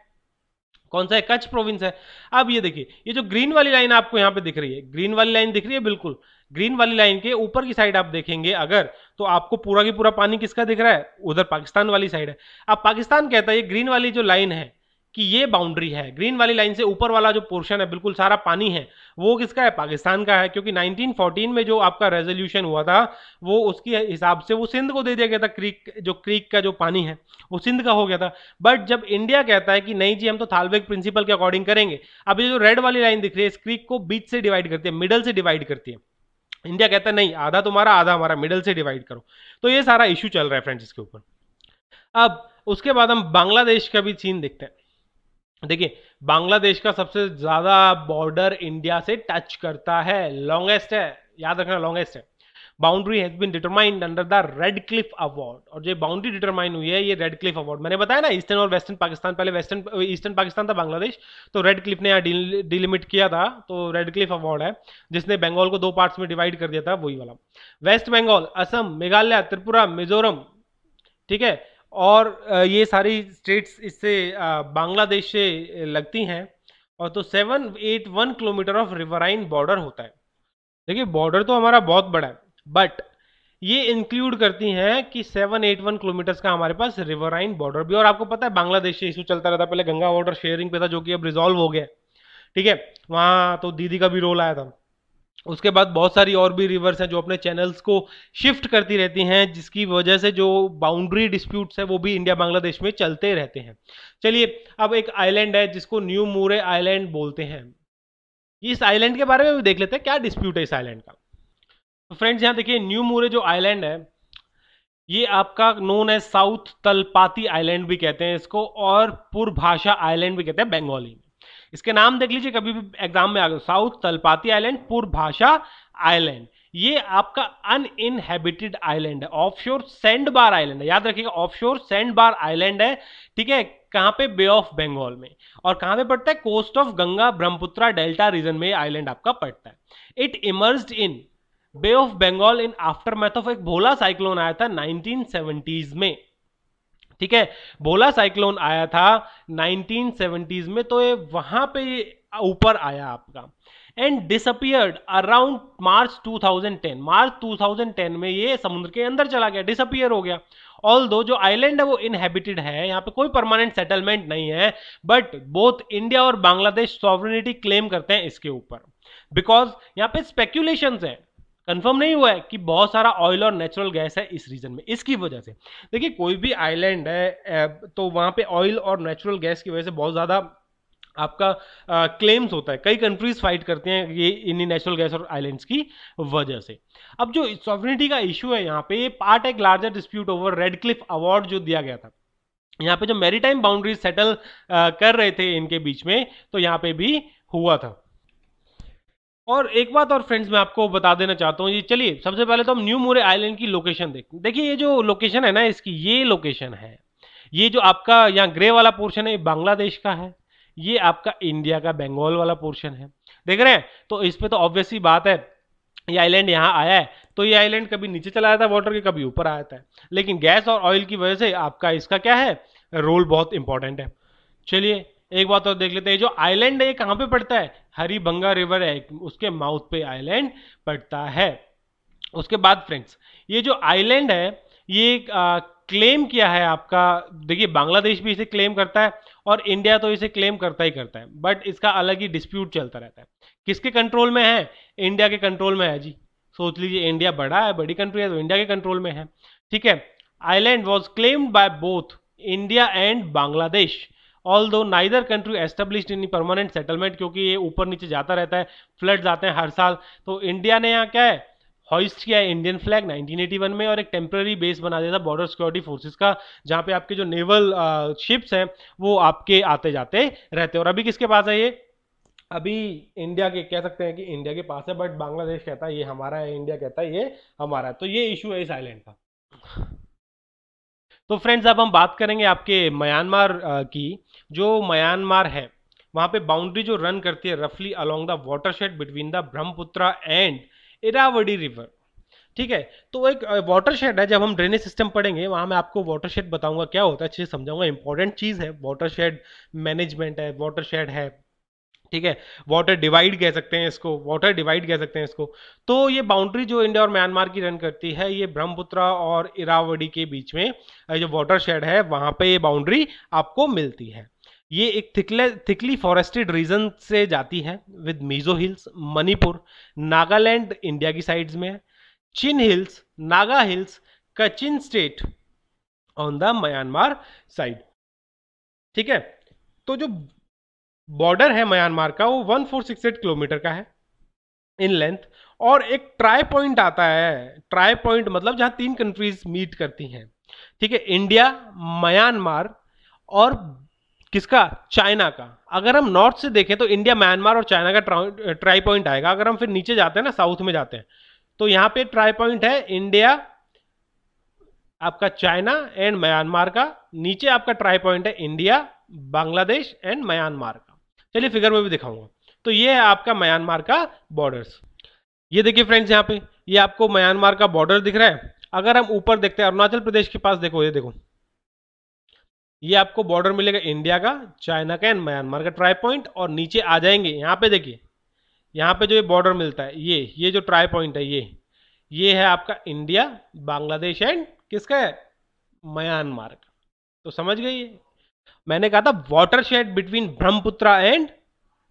[SPEAKER 2] कौन सा है कच्छ प्रोविंस है अब ये देखिए ये जो ग्रीन वाली लाइन आपको यहाँ पे दिख रही है ग्रीन वाली लाइन दिख रही है बिल्कुल ग्रीन वाली लाइन के ऊपर की साइड आप देखेंगे अगर तो आपको पूरा की पूरा पानी किसका दिख रहा है उधर पाकिस्तान वाली साइड है अब पाकिस्तान कहता है ये ग्रीन वाली जो लाइन है कि ये बाउंड्री है ग्रीन वाली लाइन से ऊपर वाला जो पोर्शन है बिल्कुल सारा पानी है वो किसका है पाकिस्तान का है क्योंकि 1914 में जो आपका रेजोल्यूशन हुआ था वो उसके हिसाब से वो सिंध को दे दिया गया था क्रीक जो क्रीक का जो पानी है वो सिंध का हो गया था बट जब इंडिया कहता है कि नहीं जी हम तो थालवेग प्रिंसिपल के अकॉर्डिंग करेंगे अब ये जो रेड वाली लाइन दिख रही है इस क्रीक को बीच से डिवाइड करती है मिडल से डिवाइड करती है इंडिया कहता है नहीं आधा तुम्हारा आधा हमारा मिडल से डिवाइड करो तो ये सारा इशू चल रहा है फ्रेंड्स इसके ऊपर अब उसके बाद हम बांग्लादेश का भी सीन देखते हैं देखिए बांग्लादेश का सबसे ज्यादा बॉर्डर इंडिया से टच करता है लॉन्गेस्ट है याद रखना लॉन्गेस्ट है boundary has been determined under the Radcliffe award और जो बाउंड्री डिटरमाइन हुई है ये रेड क्लिफ अवार्ड मैंने बताया ना ईस्टर्न और वेस्टर्न पाकिस्तान पहले वेस्टर्न ईस्टर्न पाकिस्तान था बांग्लादेश तो रेड क्लिफ ने यहाँ डिलिमिट किया था तो रेड क्लिफ अवार्ड है जिसने बंगाल को दो पार्ट्स में डिवाइड कर दिया था वही वाला वेस्ट बंगाल असम मेघालय त्रिपुरा मिजोरम ठीक है और ये सारी स्टेट्स इससे बांग्लादेश से लगती हैं और तो seven eight one kilometre of riverine border होता है देखिए बॉर्डर तो हमारा बहुत बड़ा है बट ये इंक्लूड करती हैं कि सेवन एट वन किलोमीटर्स का हमारे पास रिवराइन बॉर्डर भी और आपको पता है बांग्लादेश से इशू चलता रहता पहले गंगा बॉर्डर शेयरिंग पे था जो कि अब रिजॉल्व हो गया ठीक है वहाँ तो दीदी का भी रोल आया था उसके बाद बहुत सारी और भी रिवर्स हैं जो अपने चैनल्स को शिफ्ट करती रहती हैं जिसकी वजह से जो बाउंड्री डिस्प्यूट्स है वो भी इंडिया बांग्लादेश में चलते रहते हैं चलिए अब एक आइलैंड है जिसको न्यू मूरे आइलैंड बोलते हैं इस आइलैंड के बारे में भी देख लेते हैं क्या डिस्प्यूट है इस आइलैंड का तो फ्रेंड्स यहाँ देखिए न्यू मूरे जो आइलैंड है ये आपका नोन है साउथ तलपाती आइलैंड भी कहते हैं इसको और पुरभाषा आइलैंड भी कहते हैं बंगाली इसके नाम देख लीजिए कभी भी एग्जाम में आ गए साउथ तलपाती आइलैंड पूर्व भाषा आइलैंड ये आपका अनइनहेबिटेड आइलैंड है ऑफशोर सेंड बार आइलैंड है याद रखिएगा ऑफशोर सैंड बार आइलैंड है ठीक है कहाँ पे बे ऑफ बंगाल में और कहां पे पड़ता है coast of Ganga Brahmaputra delta region में आइलैंड आपका पड़ता है it emerge in Bay of Bengal in aftermath of एक भोला साइक्लोन आया था नाइनटीन में ठीक है बोला साइक्लोन आया था 1970s में तो ये वहां पे ऊपर आया आपका and disappeared around March 2010 March 2010 में ये समुद्र के अंदर चला गया डिसअपियर हो गया ऑल दो जो आइलैंड है वो इनहेबिटेड है यहाँ पे कोई परमानेंट सेटलमेंट नहीं है बट बोथ इंडिया और बांग्लादेश सॉवरिनिटी क्लेम करते हैं इसके ऊपर बिकॉज यहाँ पे स्पेक्यूलेशन है कंफर्म नहीं हुआ है कि बहुत सारा ऑयल और नेचुरल गैस है इस रीजन में इसकी वजह से देखिए कोई भी आइलैंड है तो वहाँ पे ऑयल और नेचुरल गैस की वजह से बहुत ज़्यादा आपका क्लेम्स होता है कई कंट्रीज फाइट करते हैं ये इन्हीं नेचुरल गैस और आइलैंड्स की वजह से अब जो सॉफिनिटी का इशू है यहाँ पे पार्ट एक larger dispute over Radcliffe award जो दिया गया था यहाँ पे जो मेरी बाउंड्रीज सेटल कर रहे थे इनके बीच में तो यहाँ पे भी हुआ था और एक बात और फ्रेंड्स मैं आपको बता देना चाहता हूँ ये चलिए सबसे पहले तो हम न्यू मोरे आइलैंड की लोकेशन देख देखिए ये जो लोकेशन है ना इसकी ये लोकेशन है ये जो आपका यहाँ ग्रे वाला पोर्शन है बांग्लादेश का है ये आपका इंडिया का बंगाल वाला पोर्शन है देख रहे हैं तो इस पर तो ऑब्वियसली बात है ये आइलैंड यहाँ आया है तो ये आइलैंड कभी नीचे चला जाता है वाटर के कभी ऊपर आया था लेकिन गैस और ऑयल की वजह से आपका इसका क्या है रोल बहुत इंपॉर्टेंट है चलिए एक बात और देख लेते हैं जो आइलैंड है ये कहां पे पड़ता है हरिभंगा रिवर है उसके माउथ पे आइलैंड पड़ता है उसके बाद फ्रेंड्स ये जो आइलैंड है ये आ, क्लेम किया है आपका देखिए बांग्लादेश भी इसे क्लेम करता है और इंडिया तो इसे क्लेम करता ही करता है बट इसका अलग ही डिस्प्यूट चलता रहता है किसके कंट्रोल में है इंडिया के कंट्रोल में है जी सोच लीजिए इंडिया बड़ा है बड़ी कंट्री है तो इंडिया के कंट्रोल में है ठीक है island was claimed by both India and Bangladesh although neither country establish in permanent settlement क्योंकि ये ऊपर नीचे जाता रहता है फ्लड आते हैं हर साल तो इंडिया ने यहाँ क्या है हॉइस्ट किया है इंडियन फ्लैग 1981 में और एक टेम्प्रेरी बेस बना दिया था बॉर्डर सिक्योरिटी फोर्सेस का जहाँ पे आपके जो नेवल शिप्स हैं वो आपके आते जाते रहते और अभी किसके पास है ये अभी इंडिया के कह सकते हैं कि इंडिया के पास है बट बांग्लादेश कहता है ये हमारा है इंडिया कहता है ये हमारा है तो ये इशू है इस आइलैंड का तो फ्रेंड्स अब हम बात करेंगे आपके म्यांमार की जो म्यांमार है वहाँ पे बाउंड्री जो रन करती है रफली along the watershed between the Brahmaputra and Irrawaddy river ठीक है तो एक वाटरशेड है जब हम ड्रेनेज सिस्टम पढ़ेंगे वहाँ मैं आपको वाटरशेड बताऊंगा क्या होता है अच्छे से समझाऊंगा इंपॉर्टेंट चीज़ है वाटरशेड मैनेजमेंट है वाटरशेड है ठीक है वाटर डिवाइड कह सकते हैं इसको वाटर डिवाइड कह सकते हैं इसको तो ये बाउंड्री जो इंडिया और म्यांमार की रन करती है ये ब्रह्मपुत्रा और इरावडी के बीच में जो वाटर शेड है वहां पे ये बाउंड्री आपको मिलती है ये एक थिकले थिकली फॉरेस्टेड रीजन से जाती है with Mizo hills Manipur Nagaland India की साइड्स में Chin hills Naga hills Kachin state on the Myanmar side ठीक है तो जो बॉर्डर है म्यांमार का वो one four six eight kilometre का है इन लेंथ और एक ट्राई पॉइंट आता है ट्राई पॉइंट मतलब जहां तीन कंट्रीज मीट करती हैं ठीक है इंडिया म्यांमार और किसका चाइना का अगर हम नॉर्थ से देखें तो इंडिया म्यांमार और चाइना का ट्राई पॉइंट आएगा अगर हम फिर नीचे जाते हैं ना साउथ में जाते हैं तो यहां पे ट्राई पॉइंट है इंडिया आपका चाइना एंड म्यांमार का नीचे आपका ट्राई पॉइंट है इंडिया बांग्लादेश एंड म्यांमार का चलिए फिगर में भी दिखाऊंगा तो ये है आपका म्यांमार का बॉर्डर ये देखिए फ्रेंड्स यहाँ पे ये आपको म्यांमार का बॉर्डर दिख रहा है अगर हम ऊपर देखते हैं अरुणाचल प्रदेश के पास देखो ये देखो ये आपको बॉर्डर मिलेगा इंडिया का चाइना का एंड म्यांमार का ट्राई पॉइंट और नीचे आ जाएंगे यहाँ पे देखिए यहाँ पे जो ये बॉर्डर मिलता है ये ये जो ट्राई पॉइंट है ये ये है आपका इंडिया बांग्लादेश एंड किसका है म्यांमार का तो समझ गई मैंने कहा था watershed between Brahmaputra and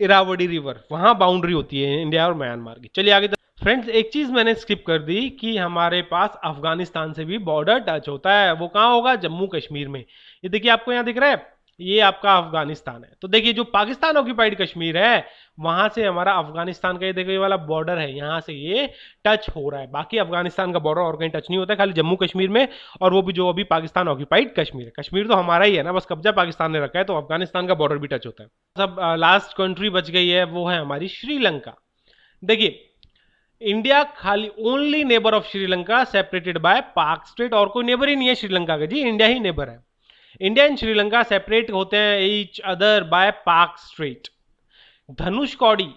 [SPEAKER 2] Irrawaddy river वहाँ बाउंड्री होती है इंडिया और म्यांमार की चलिए आगे फ्रेंड्स तो- एक चीज मैंने स्किप कर दी कि हमारे पास अफगानिस्तान से भी बॉर्डर टच होता है वो कहाँ होगा जम्मू कश्मीर में ये देखिए आपको यहाँ दिख रहा है ये आपका अफगानिस्तान है तो देखिए जो पाकिस्तान ऑक्यूपाइड कश्मीर है वहां से हमारा अफगानिस्तान का ये देखिए वाला बॉर्डर है यहां से ये टच हो रहा है बाकी अफगानिस्तान का बॉर्डर और कहीं टच नहीं होता खाली जम्मू कश्मीर में और वो भी जो अभी पाकिस्तान ऑक्यूपाइड कश्मीर है कश्मीर तो हमारा ही है ना बस कब्जा पाकिस्तान ने रखा है तो अफगानिस्तान का बॉर्डर भी टच होता है सब लास्ट कंट्री बच गई है वो है हमारी श्रीलंका देखिए इंडिया खाली only neighbour of Sri Lanka separated by Palk Strait और कोई नेबर ही नहीं है श्रीलंका का जी इंडिया ही नेबर है इंडिया एंड श्रीलंका सेपरेट होते हैं each other by Palk Strait Dhanushkodi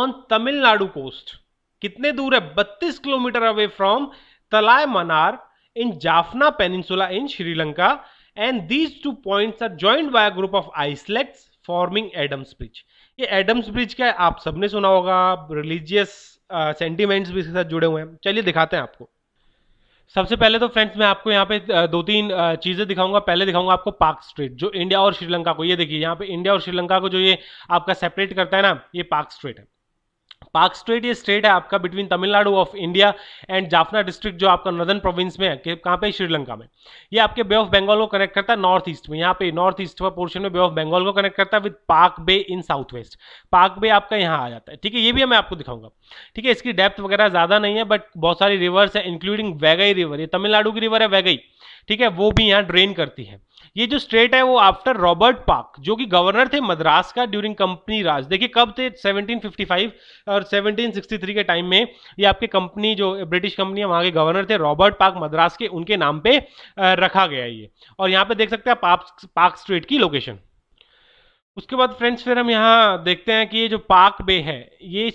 [SPEAKER 2] on Tamil Nadu coast कितने दूर है बत्तीस kilometre away from Talaimannar in Jaffna peninsula in Sri Lanka and these two points are joint by group of islets forming Adam's Bridge ये Adams bridge क्या है आप सबने सुना होगा रिलीजियस सेंटिमेंट्स uh, भी इसके साथ जुड़े हुए हैं चलिए दिखाते हैं आपको सबसे पहले तो फ्रेंड्स मैं आपको यहाँ पे दो तीन चीज़ें दिखाऊंगा पहले दिखाऊंगा आपको पाक स्ट्रीट जो इंडिया और श्रीलंका को ये देखिए यहाँ पे इंडिया और श्रीलंका को जो ये आपका सेपरेट करता है ना ये पाक स्ट्रीट है पार्क स्टेट ये स्टेट है आपका between Tamil Nadu of India and Jaffna district जो आपका नदन प्रोविंस में है कहाँ पे श्रीलंका में ये आपके बे ऑफ बंगाल को कनेक्ट करता है नॉर्थ ईस्ट में यहाँ पे नॉर्थ ईस्ट व पोर्शन में बे ऑफ बंगाल को कनेक्ट करता है with Palk Bay in south west Palk Bay आपका यहाँ आ जाता है ठीक है ये भी मैं आपको दिखाऊंगा ठीक है इसकी डेप्थ वगैरह ज्यादा नहीं है बट बहुत सारी रिवर्स है इंक्लूडिंग वैगई रिवर ये तमिलनाडु की रिवर है वैगई ठीक है वो भी यहाँ ड्रेन करती है ये जो स्टेट है वो आफ्टर रॉबर्ट पार्क जो कि गवर्नर थे मद्रास का ड्यूरिंग कंपनी राज देखिए कब थे 1755 और 1763 के टाइम में ये आपके कंपनी जो ब्रिटिश कंपनी है वहाँ के गवर्नर थे रॉबर्ट पार्क मद्रास के उनके नाम पे रखा गया ये और यहाँ पे देख सकते हैं आप पार्क स्ट्रीट की लोकेशन उसके बाद फ्रेंड्स फिर हम यहाँ देखते हैं कि ये जो पार्क बे है ये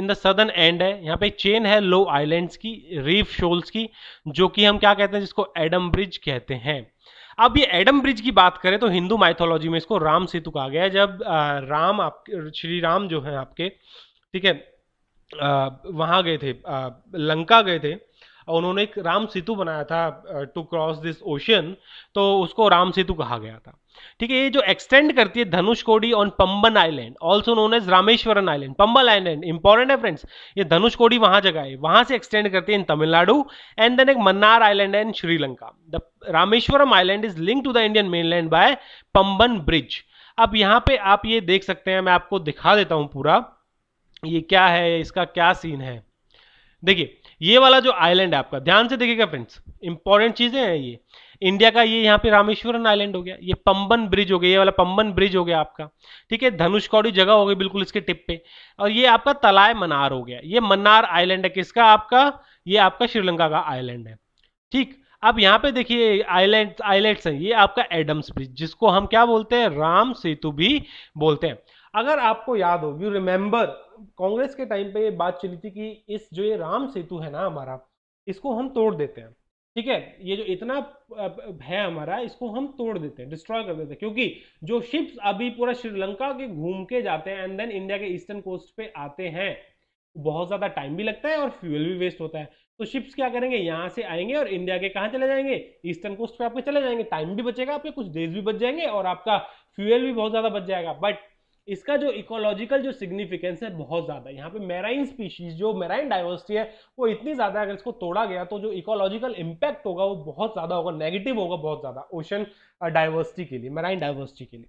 [SPEAKER 2] इन द सदर्न एंड है यहाँ पे चेन है लो आइलैंड्स की रीफ शोल्स की जो कि हम क्या कहते हैं जिसको एडम ब्रिज कहते हैं अब ये एडम ब्रिज की बात करें तो हिंदू माइथोलॉजी में इसको राम सेतु कहा गया है जब राम आप श्री राम जो है आपके ठीक है वहां गए थे लंका गए थे और उन्होंने एक राम सेतु बनाया था टू क्रॉस दिस ओशन तो उसको राम सेतु कहा गया था ठीक है ये जो एक्सटेंड करती है Dhanushkodi on Pamban island also known as Rameswaram island Pamban island important है फ्रेंड्स ये धनुषकोडी वहां जगह है वहां से एक्सटेंड करती है इन तमिलनाडु एंड देन एक Mannar island and Sri Lanka the Rameswaram island is link to the Indian mainland by Pamban bridge अब यहां पे आप ये देख सकते हैं मैं आपको दिखा देता हूं पूरा ये क्या है इसका क्या सीन है देखिए ये वाला जो आइलैंड है आपका ध्यान से देखिएगा फ्रेंड्स इंपॉर्टेंट चीजें हैं ये इंडिया का ये यहाँ पे रामेश्वरन आइलैंड हो गया ये पंबन ब्रिज हो गया ये वाला पंबन ब्रिज हो गया आपका ठीक है धनुषकौड़ी जगह हो गई बिल्कुल इसके टिप पे और ये आपका तलाय मनार हो गया ये मन्नार आइलैंड है किसका आपका ये आपका श्रीलंका का आइलैंड है ठीक अब यहाँ पे देखिए आइलैंड आइलैंड्स हैं ये आपका एडम्स ब्रिज जिसको हम क्या बोलते हैं राम सेतु भी बोलते हैं अगर आपको याद हो यू रिमेंबर कांग्रेस के टाइम पे ये बात चली थी कि इस जो ये राम सेतु है ना हमारा इसको हम तोड़ देते हैं ठीक है ये जो इतना है हमारा इसको हम तोड़ देते हैं डिस्ट्रॉय कर देते हैं क्योंकि जो शिप्स अभी पूरा श्रीलंका के घूम के जाते हैं एंड देन इंडिया के ईस्टर्न कोस्ट पे आते हैं बहुत ज़्यादा टाइम भी लगता है और फ्यूल भी वेस्ट होता है तो शिप्स क्या करेंगे यहाँ से आएंगे और इंडिया के कहाँ चले जाएंगे ईस्टर्न कोस्ट पे आपके चले जाएंगे टाइम भी बचेगा आपके कुछ डेज भी बच जाएंगे और आपका फ्यूल भी बहुत ज़्यादा बच जाएगा बट इसका जो इकोलॉजिकल जो सिग्निफिकेंस है बहुत ज़्यादा यहाँ पे मेराइन स्पीशीज जो मेराइन डाइवर्सिटी है वो इतनी ज़्यादा अगर इसको तोड़ा गया तो जो इकोलॉजिकल इम्पैक्ट होगा वो बहुत ज़्यादा होगा नेगेटिव होगा बहुत ज़्यादा ओशन डाइवर्सिटी के लिए मेराइन डाइवर्सिटी के लिए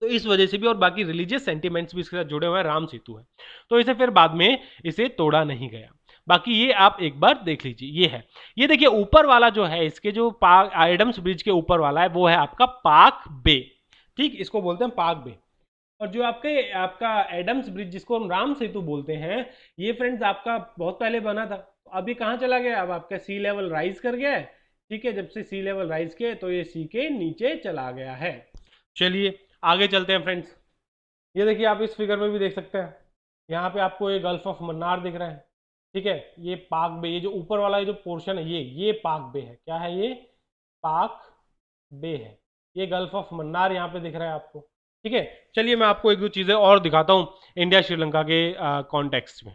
[SPEAKER 2] तो इस वजह से भी और बाकी रिलीजियस सेंटिमेंट्स भी इसके साथ जुड़े हुए हैं राम सेतु है तो इसे फिर बाद में इसे तोड़ा नहीं गया बाकी ये आप एक बार देख लीजिए ये है ये देखिए ऊपर वाला जो है इसके जो पार्क आइडम्स ब्रिज के ऊपर वाला है वो है आपका पार्क बे ठीक इसको बोलते हैं पार्क बे और जो आपके आपका एडम्स ब्रिज जिसको हम राम सेतु बोलते हैं ये फ्रेंड्स आपका बहुत पहले बना था अभी कहाँ चला गया अब आपका सी लेवल राइज कर गया है ठीक है जब से सी लेवल राइज किए तो ये सी के नीचे चला गया है चलिए आगे चलते हैं फ्रेंड्स ये देखिए आप इस फिगर में भी देख सकते हैं यहाँ पे आपको ये गल्फ ऑफ मन्नार दिख रहा है ठीक है ये पाक बे ये जो ऊपर वाला ये जो पोर्शन है ये ये पाक बे है क्या है ये पाक बे है ये गल्फ ऑफ मन्नार यहाँ पे दिख रहा है आपको ठीक है चलिए मैं आपको एक दो चीज़ें और दिखाता हूं इंडिया श्रीलंका के कॉन्टेक्स्ट में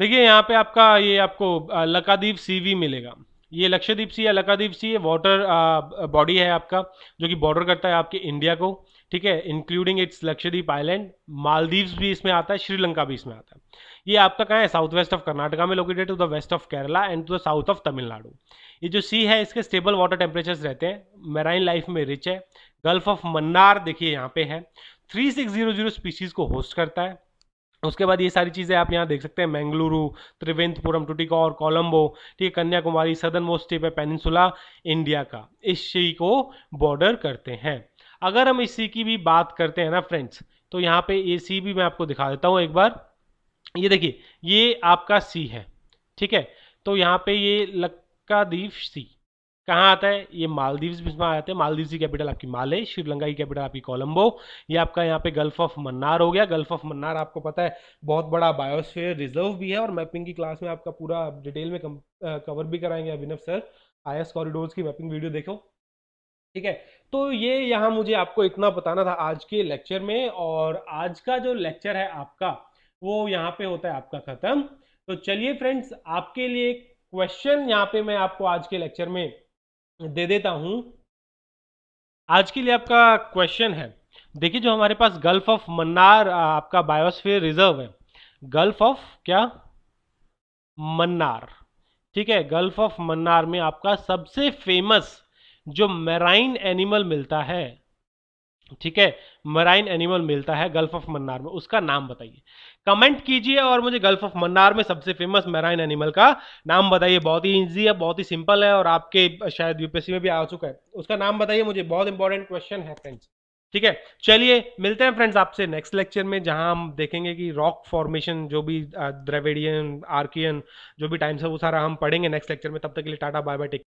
[SPEAKER 2] देखिए यहाँ पे आपका ये आपको लकादीप सीवी मिलेगा ये लक्षद्वीप सी या लकादीप सी ये वाटर बॉडी है आपका जो कि बॉर्डर करता है आपके इंडिया को ठीक है including its Lakshadweep island Maldives भी इसमें आता है श्रीलंका भी इसमें आता है ये आपका कहाँ है साउथ वेस्ट ऑफ कर्नाटका में located to the west of Kerala and to the south of Tamil Nadu ये जो सी है इसके स्टेबल वाटर टेम्परेचर्स रहते हैं मेराइन लाइफ में रिच है गल्फ ऑफ मन्नार देखिए यहाँ पे है three six zero zero species को होस्ट करता है उसके बाद ये सारी चीज़ें आप यहाँ देख सकते हैं मैंगलुरु त्रिवेंद्रपुरम टुटिकॉर कोलंबो ठीक है कन्याकुमारी सदर मोस्ट स्टेप है पेनिनसुला इंडिया का इस सी को बॉर्डर करते हैं अगर हम इस सी की भी बात करते हैं ना फ्रेंड्स तो यहाँ पे ए सी भी मैं आपको दिखा देता हूँ एक बार ये देखिए ये आपका सी है ठीक है तो यहाँ पे ये लक्कादीप सी कहाँ आता है ये मालदीव्स में आ आते हैं मालदीव्स की कैपिटल आपकी माले श्रीलंका की कैपिटल आपकी कोलंबो ये आपका यहाँ पे गल्फ ऑफ मन्नार हो गया गल्फ ऑफ मन्नार आपको पता है बहुत बड़ा बायोस्फीयर रिजर्व भी है और मैपिंग की क्लास में आपका पूरा डिटेल में कवर भी कराएंगे Abhinav sir I S corridor की मैपिंग वीडियो देखो ठीक है तो ये यहाँ मुझे आपको इतना बताना था आज के लेक्चर में और आज का जो लेक्चर है आपका वो यहाँ पे होता है आपका खत्म तो चलिए फ्रेंड्स आपके लिए क्वेश्चन यहाँ पे मैं आपको आज के लेक्चर में दे देता हूं आज के लिए आपका क्वेश्चन है देखिए जो हमारे पास गल्फ ऑफ मन्नार आपका बायोस्फीयर रिजर्व है गल्फ ऑफ क्या मन्नार ठीक है गल्फ ऑफ मन्नार में आपका सबसे फेमस जो मैराइन एनिमल मिलता है ठीक है मराइन एनिमल मिलता है गल्फ ऑफ मन्नार में उसका नाम बताइए कमेंट कीजिए और मुझे गल्फ ऑफ मन्नार में सबसे फेमस मराइन एनिमल का नाम बताइए बहुत ही इजी है बहुत ही सिंपल है और आपके शायद यूपीएससी में भी आ चुका है उसका नाम बताइए मुझे बहुत इंपॉर्टेंट क्वेश्चन है फ्रेंड्स ठीक है चलिए मिलते हैं फ्रेंड्स आपसे नेक्स्ट लेक्चर में जहां हम देखेंगे कि रॉक फॉर्मेशन जो भी द्रविडियन आर्कियन जो भी टाइम्स है वो सारा हम पढ़ेंगे नेक्स्ट लेक्चर में तब तक के लिए टाटा बाय